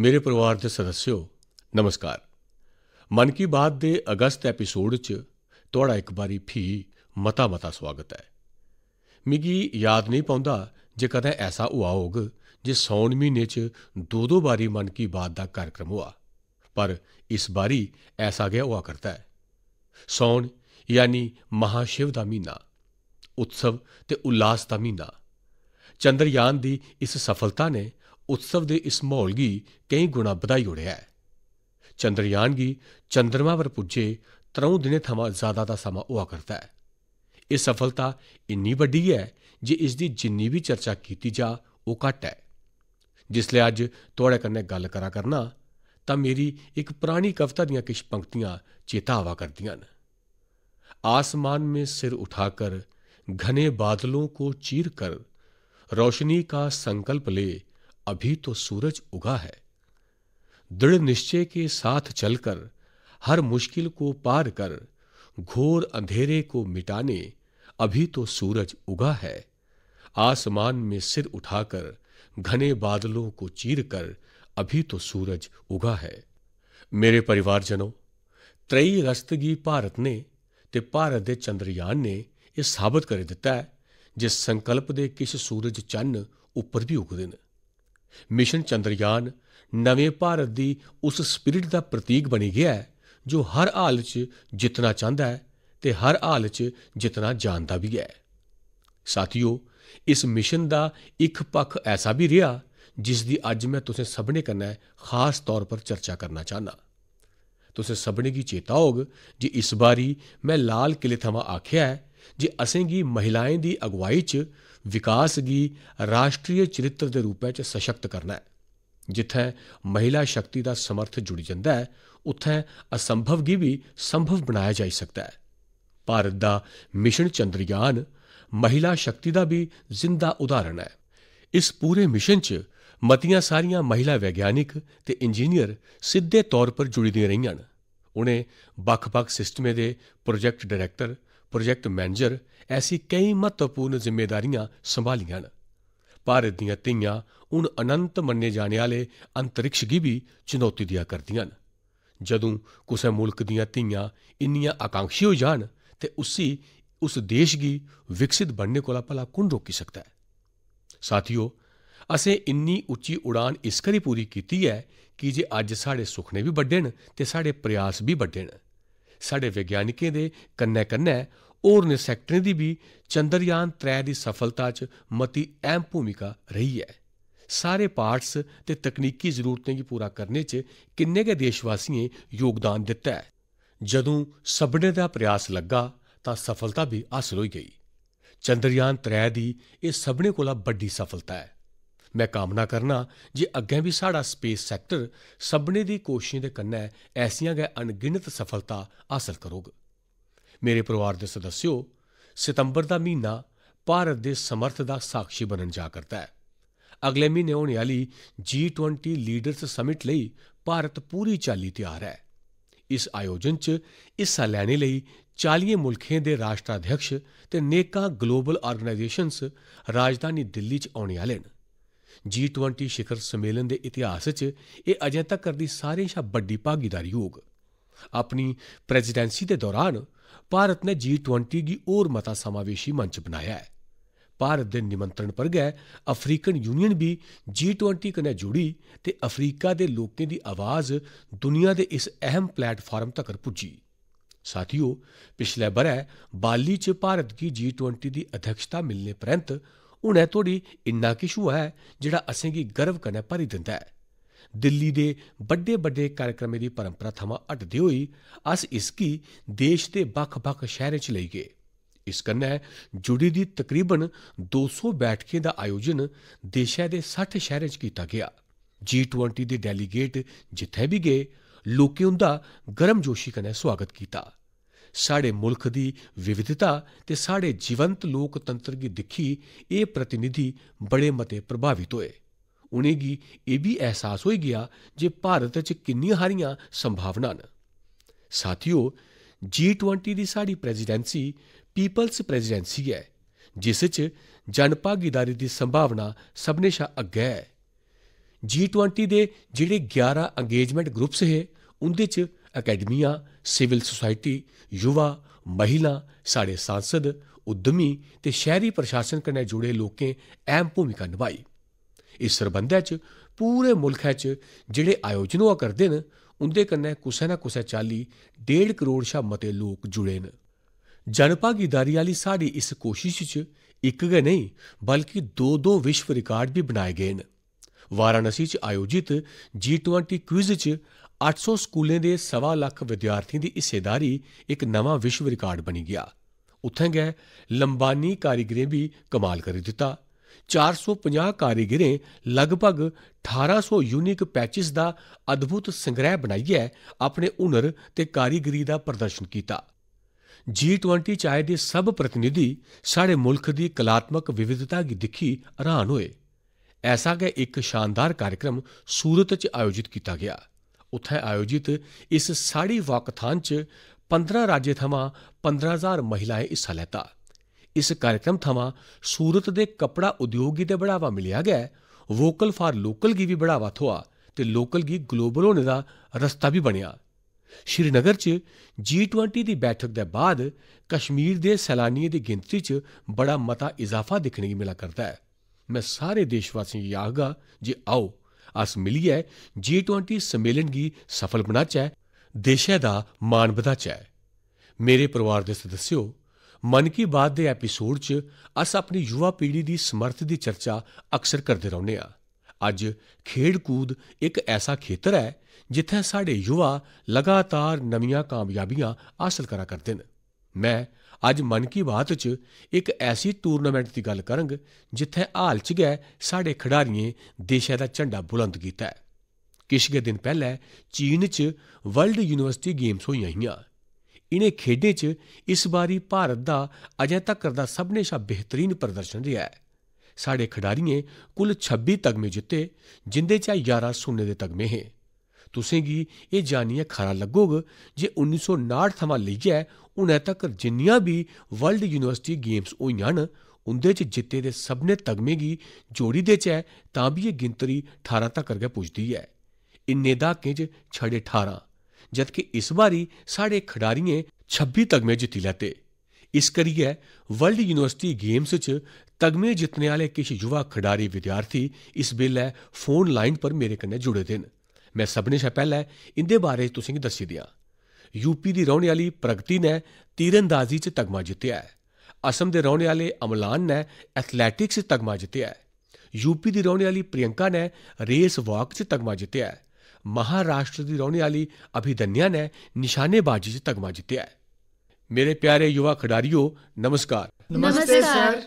ਮੇਰੇ ਪਰਿਵਾਰ ਦੇ ਸਦੱਸਿਓ ਨਮਸਕਾਰ ਮਨ ਕੀ ਬਾਤ ਦੇ ਅਗਸਤ ਐਪੀਸੋਡ 'ਚ ਤੁਹਾਡਾ ਇੱਕ ਵਾਰੀ ਫੀ ਮਤਾ ਮਤਾ ਸਵਾਗਤ ਹੈ ਮਿਗੀ ਯਾਦ ਨਹੀਂ ਪਉਂਦਾ ਜੇ ਕਦੇ ਐਸਾ ਹੁਆ ਹੋਗ ਜੇ ਸੌਣ ਮਹੀਨੇ 'ਚ ਦੋ ਦੋ ਵਾਰੀ ਮਨ ਕੀ ਬਾਤ ਦਾ ਕਾਰਜਕ੍ਰਮ ਹੋਆ ਪਰ ਇਸ ਬਾਰੀ ਐਸਾ ਗਿਆ ਹੋਆ ਕਰਤਾ ਹੈ ਸੌਣ ਯਾਨੀ ਮਹਾਸ਼ਿਵ ਦਾ ਮਹੀਨਾ ਉਤਸਵ ਤੇ ਉਲਾਸ ਦਾ ਮਹੀਨਾ ਚੰਦਰਯਾਨ ਦੀ ਇਸ ਸਫਲਤਾ ਨੇ ਉਤਸਵ ਦੇ ਇਸ ਮਾਹੌਲ ਗੀ ਕਈ ਗੁਣਾ ਵਧਾਈ ਉੜਿਆ ਹੈ ਚੰਦਰਯਾਨ ਗੀ ਚੰਦਰਮਾ ਵਰ ਪੁੱਜੇ ਤਰੋਂ ਦਿਨੇ ਥਮਾ ਜ਼ਿਆਦਾ ਦਾ ਸਮਾਂ ਹੋਆ ਕਰਦਾ ਹੈ ਇਹ ਸਫਲਤਾ ਇੰਨੀ ਵੱਡੀ ਹੈ ਜੇ ਇਸ ਦੀ ਜਿੰਨੀ ਵੀ ਚਰਚਾ ਕੀਤੀ ਜਾ ਉਹ ਘਟ ਹੈ ਜਿਸ ਲਈ ਅੱਜ ਤੁਹਾਡੇ ਕੰਨੇ ਗੱਲ ਕਰਾ ਕਰਨਾ ਤਾਂ ਮੇਰੀ ਇੱਕ ਪੁਰਾਣੀ ਕਵਿਤਾ ਦੀਆਂ ਕਿਛ ਪੰਕਤੀਆਂ ਚੇਤਾਵਾ ਕਰਦੀਆਂ ਨੇ ਆਸਮਾਨ ਮੇ ਸਿਰ ਉਠਾ ਕਰ ਘਨੇ ਬਾਦਲੋਂ ਕੋ ਚੀਰ ਕਰ ਰੋਸ਼ਨੀ ਕਾ ਸੰਕਲਪ ਲੇ अभी तो सूरज उगा है दृढ़ निश्चय के साथ चलकर हर मुश्किल को पार कर घोर अंधेरे को मिटाने अभी तो सूरज उगा है आसमान में सिर उठाकर घने बादलों को चीर कर अभी तो सूरज उगा है मेरे परिवारजनों त्रई रस्तगी भारत ने ते भारत ਦੇ चंद्रयान ने यह साबित कर दिता है जिस संकल्प ਦੇ किस सूरज चन्न उपर भी उगते हैं ਮਿਸ਼ਨ ਚੰਦਰਯਾਨ ਨਵੇਂ ਭਾਰਤ ਦੀ ਉਸ ਸਪਿਰਿਟ ਦਾ ਪ੍ਰਤੀਕ ਬਣੀ ਗਿਆ ਹੈ ਜੋ ਹਰ ਹਾਲ 'ਚ ਜਿੱਤਣਾ ਚਾਹੁੰਦਾ ਹੈ ਤੇ ਹਰ ਹਾਲ 'ਚ ਜਿੱਤਣਾ ਜਾਣਦਾ ਵੀ ਹੈ ਸਾਥੀਓ ਇਸ ਮਿਸ਼ਨ ਦਾ ਇੱਕ ਪੱਖ ਐਸਾ ਵੀ ਰਿਹਾ ਜਿਸ ਦੀ ਅੱਜ ਮੈਂ ਤੁਸੀਂ ਸਭਨੇ ਕਰਨਾ ਖਾਸ ਤੌਰ ਪਰ ਚਰਚਾ ਕਰਨਾ ਚਾਹਨਾ ਤੁਸੀਂ ਸਭਨੇ ਕੀ ਚੇਤਾ ਹੋਗ ਜੇ ਇਸ ਵਾਰੀ ਮੈਂ ਲਾਲ ਕਿਲੇ ਥਮਾ ਆਖਿਆ ਹੈ ਜੇ ਅਸੀਂ ਗੀ ਮਹਿਲਾਵਾਂ ਦੀ ਅਗਵਾਈ ਚ ਵਿਕਾਸ ਗੀ ਰਾਸ਼ਟਰੀ ਚਰਿੱਤਰ ਦੇ ਰੂਪ ਵਿੱਚ ਸਸ਼ਕਤ ਕਰਨਾ ਹੈ ਜਿੱਥੇ ਮਹਿਲਾ ਸ਼ਕਤੀ ਦਾ ਸਮਰਥ ਜੁੜ ਜਾਂਦਾ ਹੈ ਉਥੇ ਅਸੰਭਵ ਗੀ ਵੀ ਸੰਭਵ ਬਣਾਇਆ ਜਾ ਸਕਦਾ ਹੈ ਭਾਰਤ ਦਾ ਮਿਸ਼ਨ ਚੰਦਰਯਾਨ ਮਹਿਲਾ ਸ਼ਕਤੀ ਦਾ ਵੀ ਜ਼ਿੰਦਾ ਉਦਾਹਰਣ ਹੈ ਇਸ ਪੂਰੇ ਮਿਸ਼ਨ ਚ ਮਤੀਆਂ ਸਾਰੀਆਂ ਮਹਿਲਾ ਵਿਗਿਆਨਿਕ ਤੇ ਇੰਜੀਨੀਅਰ ਸਿੱਧੇ ਤੌਰ ਪਰ ਜੁੜੀਆਂ ਰਹੀਆਂ ਹਨ ਉਹਨੇ ਬਖ-ਬਖ ਸਿਸਟਮੇ ਦੇ ਪ੍ਰੋਜੈਕਟ ਡਾਇਰੈਕਟਰ ਪ੍ਰੋਜੈਕਟ ਮੈਨੇਜਰ ਐਸੀ ਕਈ ਮਹੱਤਵਪੂਰਨ ਜ਼ਿੰਮੇਵਾਰੀਆਂ ਸੰਭਾਲੀਆਂ ਹਨ ਭਾਰਤ ਦੀਆਂ ਧੀਆਂ ਉਨ ਅਨੰਤ ਮੰਨੇ ਜਾਣ ਵਾਲੇ ਅੰਤਰਿਕਸ਼ ਗੀ ਵੀ ਚੁਣੌਤੀ ਦਿਆ ਕਰਦੀਆਂ ਹਨ ਜਦੋਂ ਕਿਸੇ ਮੁਲਕ ਦੀਆਂ ਧੀਆਂ ਇੰਨੀਆਂ ਆਕਾਂਖੀ ਹੋ ਜਾਣ ਤੇ ਉਸੇ ਉਸ ਦੇਸ਼ ਦੀ ਵਿਕਸਿਤ ਬਣਨੇ ਕੋਲਾ ਪਲਾ ਕੌਣ ਰੋਕੀ ਸਕਦਾ ਹੈ ਸਾਥੀਓ ਅਸੀਂ ਇੰਨੀ ਉੱਚੀ ਉਡਾਨ ਇਸ ਕਰੀ ਪੂਰੀ ਕੀਤੀ ਹੈ ਕਿ ਜੇ ਅੱਜ ਸਾਡੇ ਸੁਖਨੇ ਵੀ ਵੱਡੇ ਨੇ ਤੇ ਸਾਡੇ ਪ੍ਰਯਾਸ ਵੀ ਵੱਡੇ ਨੇ ਸਾਡੇ ਵਿਗਿਆਨਿਕਾਂ ਦੇ ਕੰਨੇ ਕੰਨੇ ਔਰ ਨੇ ਸੈਕਟਰੀ ਦੀ ਵੀ ਚੰਦਰਯਾਨ 3 ਦੀ ਸਫਲਤਾ 'ਚ ਮਤੀ ਅਹਿਮ ਭੂਮਿਕਾ ਰਹੀ ਹੈ ਸਾਰੇ ਪਾਰਟਸ ਤੇ ਤਕਨੀਕੀ ਜ਼ਰੂਰਤਾਂ ਨੂੰ ਪੂਰਾ ਕਰਨੇ 'ਚ ਕਿੰਨੇ ਗੇ ਦੇਸ਼ਵਾਸੀਆਂ ਯੋਗਦਾਨ ਦਿੱਤਾ ਹੈ ਜਦੋਂ ਸਭਨੇ ਦਾ ਪ੍ਰਯਾਸ ਲੱਗਾ ਤਾਂ ਸਫਲਤਾ ਵੀ ਹਾਸਲ ਹੋਈ ਗਈ ਚੰਦਰਯਾਨ 3 ਦੀ ਇਹ ਸਭਨੇ ਕੋਲਾ ਵੱਡੀ ਸਫਲਤਾ ਹੈ ਮੈਂ ਕਾਮਨਾ ਕਰਨਾ ਜੇ ਅੱਗੇ ਵੀ ਸਾਡਾ ਸਪੇਸ ਸੈਕਟਰ ਸਭਨੇ ਦੀ ਕੋਸ਼ਿਸ਼ ਦੇ ਕੰਨੇ ਐਸੀਆਂ ਗਏ ਅਣਗਿਣਤ ਸਫਲਤਾ ਹਾਸਲ ਕਰੋਗ ਮੇਰੇ ਪਰਿਵਾਰ ਦੇ ਸਦੱਸਿਓ ਸਤੰਬਰ ਦਾ ਮਹੀਨਾ ਭਾਰਤ ਦੇ ਸਮਰਥ ਦਾ ਸਾਖੀ ਬਣਨ ਜਾ ਕਰਦਾ ਹੈ ਅਗਲੇ ਮਹੀਨੇ ਹੋਣ ਵਾਲੀ G20 ਲੀਡਰਸ ਸਮਿਟ ਲਈ ਭਾਰਤ ਪੂਰੀ ਚਾਲੀ ਤਿਆਰ ਹੈ ਇਸ ਆਯੋਜਨ 'ਚ ਹਿੱਸਾ ਲੈਣ ਲਈ 40 ਮੁਲਕਾਂ ਦੇ ਰਾਸ਼ਟਰਾਧਿਅਕਸ਼ ਤੇ ਨੇਕਾ ਗਲੋਬਲ ਆਰਗੇਨਾਈਜੇਸ਼ਨਸ ਰਾਜਧਾਨੀ ਦਿੱਲੀ 'ਚ ਆਉਣ ਵਾਲੇ ਨੇ G20 ਸ਼ਿਖਰ ਸੰਮੇਲਨ ਦੇ ਇਤਿਹਾਸ 'ਚ ਇਹ ਅਜੇ ਤੱਕ ਕਰਦੀ ਸਾਰੇ ਸ਼ਾ ਵੱਡੀ ਭਾਗੀਦਾਰੀ ਹੋਗ ਆਪਣੀ ਪ੍ਰੈਜ਼ੀਡੈਂਸੀ ਦੇ ਦੌਰਾਨ ਭਾਰਤ ਨੇ G20 ਦੀ ਹੋਰ ਮਤਾ ਸਮਾਵੇਸ਼ੀ ਮੰਚ ਬਣਾਇਆ ਹੈ ਭਾਰਤ ਦੇ ਨਿਮੰਤਰਣ ਪਰ ਗਏ ਅਫਰੀਕਨ ਯੂਨੀਅਨ ਵੀ G20 ਕਨੇ ਜੁੜੀ ਤੇ ਅਫਰੀਕਾ ਦੇ ਲੋਕਾਂ ਦੀ ਆਵਾਜ਼ ਦੁਨੀਆ ਦੇ ਇਸ ਅਹਿਮ ਪਲੇਟਫਾਰਮ ਤੱਕ ਪੁੱਜੀ ਸਾਥੀਓ ਪਿਛਲੇ ਬਰੇ ਬਾਲੀ 'ਚ ਭਾਰਤ ਦੀ G20 ਦੀ ਅਧਿਕਸ਼ਤਾ ਮਿਲਨੇ ਪ੍ਰੰਤ ਹੁਣ ਐ ਤੋੜੀ ਇੰਨਾ ਕਿਛ ਹੈ ਜਿਹੜਾ ਅਸੀਂ ਕੀ ਗਰਵ ਕਰਨਾ ਭਰੀ ਦਿੰਦਾ ਹੈ ਦਿੱਲੀ ਦੇ ਵੱਡੇ ਵੱਡੇ ਕਾਰਕ੍ਰਮੇ ਦੀ ਪਰੰਪਰਾ ਥਮਾ ਅਟਦੇ ਹੋਈ ਅਸ ਇਸ ਕੀ ਦੇਸ਼ ਦੇ ਬਖ-ਬਖ ਸ਼ਹਿਰ ਚ ਲਈ ਗਏ ਇਸ ਕੰਨੇ ਜੁੜੀ ਦੀ ਤਕਰੀਬਨ 200 ਬੈਠਕਾਂ ਦਾ ਆਯੋਜਨ ਦੇਸ਼ਾ ਦੇ 60 ਸ਼ਹਿਰਾਂ ਚ ਕੀਤਾ ਗਿਆ G20 ਦੇ ਡੈਲੀਗੇਟ ਜਿੱਥੇ ਵੀ ਗਏ ਲੋਕੇ ਦਾ ਗਰਮ ਜੋਸ਼ੀ ਕਨੇ ਸਵਾਗਤ ਕੀਤਾ ਸਾਡੇ ਮੁਲਕ ਦੀ ਵਿਵਿਧਤਾ ਤੇ ਸਾਡੇ ਜੀਵੰਤ ਲੋਕਤੰਤਰ ਦੀ ਦਿੱਖੀ ਇਹ ਪ੍ਰਤੀਨਿਧੀ ਬੜੇ ਮਤੇ ਪ੍ਰਭਾਵਿਤ ਹੋਏ ਉਹਨੇ ਕੀ ਇਹ ਵੀ ਅਹਿਸਾਸ ਹੋਈ ਗਿਆ ਜੇ ਭਾਰਤ ਵਿੱਚ ਕਿੰਨੀਆਂ ਹਾਰੀਆਂ ਸੰਭਾਵਨਾ ਹਨ ਸਾਥੀਓ G20 ਦੀ ਸਾਡੀ ਪ੍ਰੈਜ਼ੀਡੈਂਸੀ ਪੀਪਲਸ ਪ੍ਰੈਜ਼ੀਡੈਂਸੀ ਹੈ ਜਿਸ ਵਿੱਚ ਜਨਪਾਗੀਦਾਰੀ ਦੀ ਸੰਭਾਵਨਾ ਸਭਨੇ ਸ਼ਾ ਅੱਗੇ ਹੈ G20 ਦੇ ਜਿਹੜੇ 11 ਅੰਗੇਜਮੈਂਟ ਗਰੁੱਪਸ ਹੈ ਉਹਦੇ ਚ ਅਕੈਡਮੀਆ ਸਿਵਲ ਸੁਸਾਇਟੀ ਯੁਵਾ ਮਹਿਲਾ ਸਾਡੇ ਸੰਸਦ ਉਦਮੀ ਤੇ ਸ਼ਹਿਰੀ ਪ੍ਰਸ਼ਾਸਨ ਕਨੇ ਜੁੜੇ ਲੋਕਾਂ ਐਮ ਭੂਮਿਕਾ ਨਿਭਾਈ ਇਸ ਸਰਬੰਧਾ ਚ ਪੂਰੇ ਮੁਲਕ ਚ ਜਿਹੜੇ ਆਯੋਜਨ ਹੋ ਕਰਦੇ ਨੇ ਉਹਦੇ ਕੰਨੇ ਕੁਸੇ ਨਾ ਕੁਸੇ ਚਾਲੀ 1.5 ਕਰੋੜ ਸ਼ਾ ਮਤੇ ਲੋਕ ਜੁੜੇ ਨੇ ਜਨਪਾਗੀਦਾਰੀ ਵਾਲੀ ਸਾਡੀ ਇਸ ਕੋਸ਼ਿਸ਼ ਚ ਇੱਕ ਗੇ ਨਹੀਂ ਬਲਕਿ ਦੋ ਦੋ ਵਿਸ਼ਵ ਰਿਕਾਰਡ ਵੀ ਬਣਾਏ ਗਏ ਨੇ ਵਾਰਾਣਸੀ ਚ ਆਯੋਜਿਤ G20 ਕੁਇਜ਼ ਚ 800 ਸਕੂਲਾਂ ਦੇ ਸਵਾ ਲੱਖ ਵਿਦਿਆਰਥੀਆਂ ਦੀ ਹਿੱਸੇਦਾਰੀ ਇੱਕ ਨਵਾਂ ਵਿਸ਼ਵ ਰਿਕਾਰਡ ਬਣੀ ਗਿਆ ਉੱਥੇ ਗਏ ਲੰਬਾਨੀ ਕਾਰੀਗਰੇ ਵੀ ਕਮਾਲ ਕਰ ਦਿੱਤਾ 450 ਕਾਰੀਗਰੇ ਲਗਭਗ 1800 ਯੂਨਿਕ ਪੈਚਸ ਦਾ ਅਦਭੁਤ ਸੰਗ੍ਰਹਿ ਬਣਾਈਏ ਆਪਣੇ ਹੁਨਰ ਤੇ ਕਾਰੀਗਰੀ ਦਾ ਪ੍ਰਦਰਸ਼ਨ ਕੀਤਾ G20 ਚਾਹੇ ਦੇ ਸਭ ਪ੍ਰਤੀਨਿਧੀ ਸਾਡੇ ਮੁਲਕ ਦੀ ਕਲਾਤਮਕ ਵਿਵਿਧਤਾ ਦੀ ਦਿੱਖੀ ਹੈਰਾਨ ਹੋਏ ਐਸਾ ਕਿ ਇੱਕ ਸ਼ਾਨਦਾਰ ਕਾਰਜਕ੍ਰਮ ਸੂਰਤ 'ਚ ਆਯੋਜਿਤ ਕੀਤਾ ਗਿਆ ਉੱਥੇ ਆਯੋਜਿਤ ਇਸ ਸਾੜੀ ਵਾਕਥਾਨ ਚ 15 ਰਾਜੇ ਥਮਾਂ 15000 ਮਹਿਲਾਏ ਇਸ ਲੈਤਾ ਇਸ ਕਾਰਜਕ੍ਰਮ ਥਮਾਂ ਸੂਰਤ ਦੇ ਕਪੜਾ ਉਦਯੋਗੀ ਤੇ ਬੜਾਵਾ ਮਿਲਿਆ ਗਿਆ ਵੋਕਲ ਫਾਰ ਲੋਕਲ ਕੀ ਵੀ ਬੜਾਵਾ ਥੋਆ ਤੇ ਲੋਕਲ ਕੀ ਗਲੋਬਲ ਹੋਣ ਦਾ ਰਸਤਾ ਵੀ ਬਣਿਆ ਸ਼੍ਰੀਨਗਰ ਚ ਜੀ20 ਦੀ ਬੈਠਕ ਦੇ ਬਾਅਦ ਕਸ਼ਮੀਰ ਦੇ ਸਲਾਨੀਏ ਦੀ ਗਿਣਤੀ ਚ ਬੜਾ ਮਤਾ ਇਜ਼ਾਫਾ ਦਿਖਣੇ ਨੂੰ ਮਿਲਾ ਕਰਦਾ ਹੈ ਮੈਂ ਸਾਰੇ ਦੇਸ਼ਵਾਸੀਆਂ ਨੂੰ ਯਾਹਗਾ ਜੇ ਆਓ अस मिलियै जी ट्वेंटी सम्मेलन गी सफल बनाचै देशै दा मान बधाचै मेरे परोआर दे सदस्यो मन की बात दे एपिसोड च अस अपनी युवा पीढ़ी दी समर्थ दी चर्चा अक्सर करदे रौह्ने आं अज्ज खेढ कूद इक ऐसा खेतर ऐ जित्थै साढ़े युवा लगातार नमियां कामयाबियां हासल करा करदे न में ਅੱਜ ਮਨ ਕੀ ਬਾਤ 'ਚ ਇੱਕ ਐਸੀ ਟੂਰਨਾਮੈਂਟ ਦੀ ਗੱਲ ਕਰਾਂਗੇ ਜਿੱਥੇ ਹਾਲ 'ਚ ਗਏ ਸਾਡੇ ਖਿਡਾਰੀਆਂ ਦੇਸ਼ ਦਾ ਝੰਡਾ ਬੁਲੰਦ ਕੀਤਾ ਹੈ ਕਿਛ ਦਿਨ ਪਹਿਲਾਂ ਚੀਨ 'ਚ ਵਰਲਡ ਯੂਨੀਵਰਸਿਟੀ ਗੇਮਸ ਹੋਈਆਂ ਹੀਆਂ ਇਨੇ ਖੇਡੇ 'ਚ ਇਸ ਵਾਰੀ ਭਾਰਤ ਦਾ ਅਜੇ ਤੱਕ ਦਾ ਸਭ ਨੇ ਸ਼ਾ ਬਿਹਤਰੀਨ ਪ੍ਰਦਰਸ਼ਨ ਰਿਹਾ ਹੈ ਸਾਡੇ ਖਿਡਾਰੀਆਂ ਕੁੱਲ 26 ਤਗਮੇ ਜਿੱਤੇ ਜਿੰਦੇ ਚ 11 ਸੋਨੇ ਦੇ ਤਗਮੇ ਹੈ तुसेंगी एह् जानियै खरा लग्गोग जे 1959 थमां लेइयै हुनै तक्कर जिन्नियां बी वर्ल्ड यूनिवर्सिटी गेम्स होइयां न उं'दे च जित्ते दे सभनें तगमें गी जोड़ी देचै तां बी एह् गिनतरी ठारां तक्कर गै पुजदी ऐ इन्ने द्हाकें च छड़े ठारां जदकि इस बारी साढ़े खडारियें छब्बी तगमे जित्ती लैते इस करियै वर्ल्ड यूनिवर्सिटी गेम्स च तगमे जित्तने आह्ले किश युवा खडारी विद्यार्थी इस बेल्लै फोन लाइन पर मेरे कन्नै जुड़े दे न ਮੈਂ ਸਭਨੇ ਸ਼ਾ ਪਹਿਲਾਂ ਇਹਦੇ ਬਾਰੇ ਤੁਸੀਂ ਕਿ ਦੱਸੀ ਦਿਆ ਯੂਪੀ ਦੀ ਰਹਿਣ ਵਾਲੀ ਪ੍ਰਗਤੀ ਨੇ ਤੀਰੰਦਾਜ਼ੀ ਚ ਤਗਮਾ ਜਿੱਤਿਆ ਹੈ ਅਸਮ ਦੇ ਰਹਿਣ ਵਾਲੇ ਅਮਲਾਨ ਨੇ ਐਥਲੈਟਿਕਸ ਚ ਤਗਮਾ ਜਿੱਤਿਆ ਹੈ ਯੂਪੀ ਦੀ ਰਹਿਣ ਵਾਲੀ ਪ੍ਰਿਯੰਕਾ ਨੇ ਰੇਸ ਵਾਕ ਚ ਤਗਮਾ ਜਿੱਤਿਆ ਹੈ ਮਹਾਰਾਸ਼ਟਰ ਦੀ ਰਹਿਣ ਵਾਲੀ ਅਭਿਦਨਿਆ ਨੇ ਨਿਸ਼ਾਨੇਬਾਜ਼ੀ ਚ ਤਗਮਾ ਜਿੱਤਿਆ ਹੈ ਮੇਰੇ ਪਿਆਰੇ ਯੁਵਾ ਖਿਡਾਰੀਓ ਨਮਸਕਾਰ ਨਮਸਤੇ ਸਰ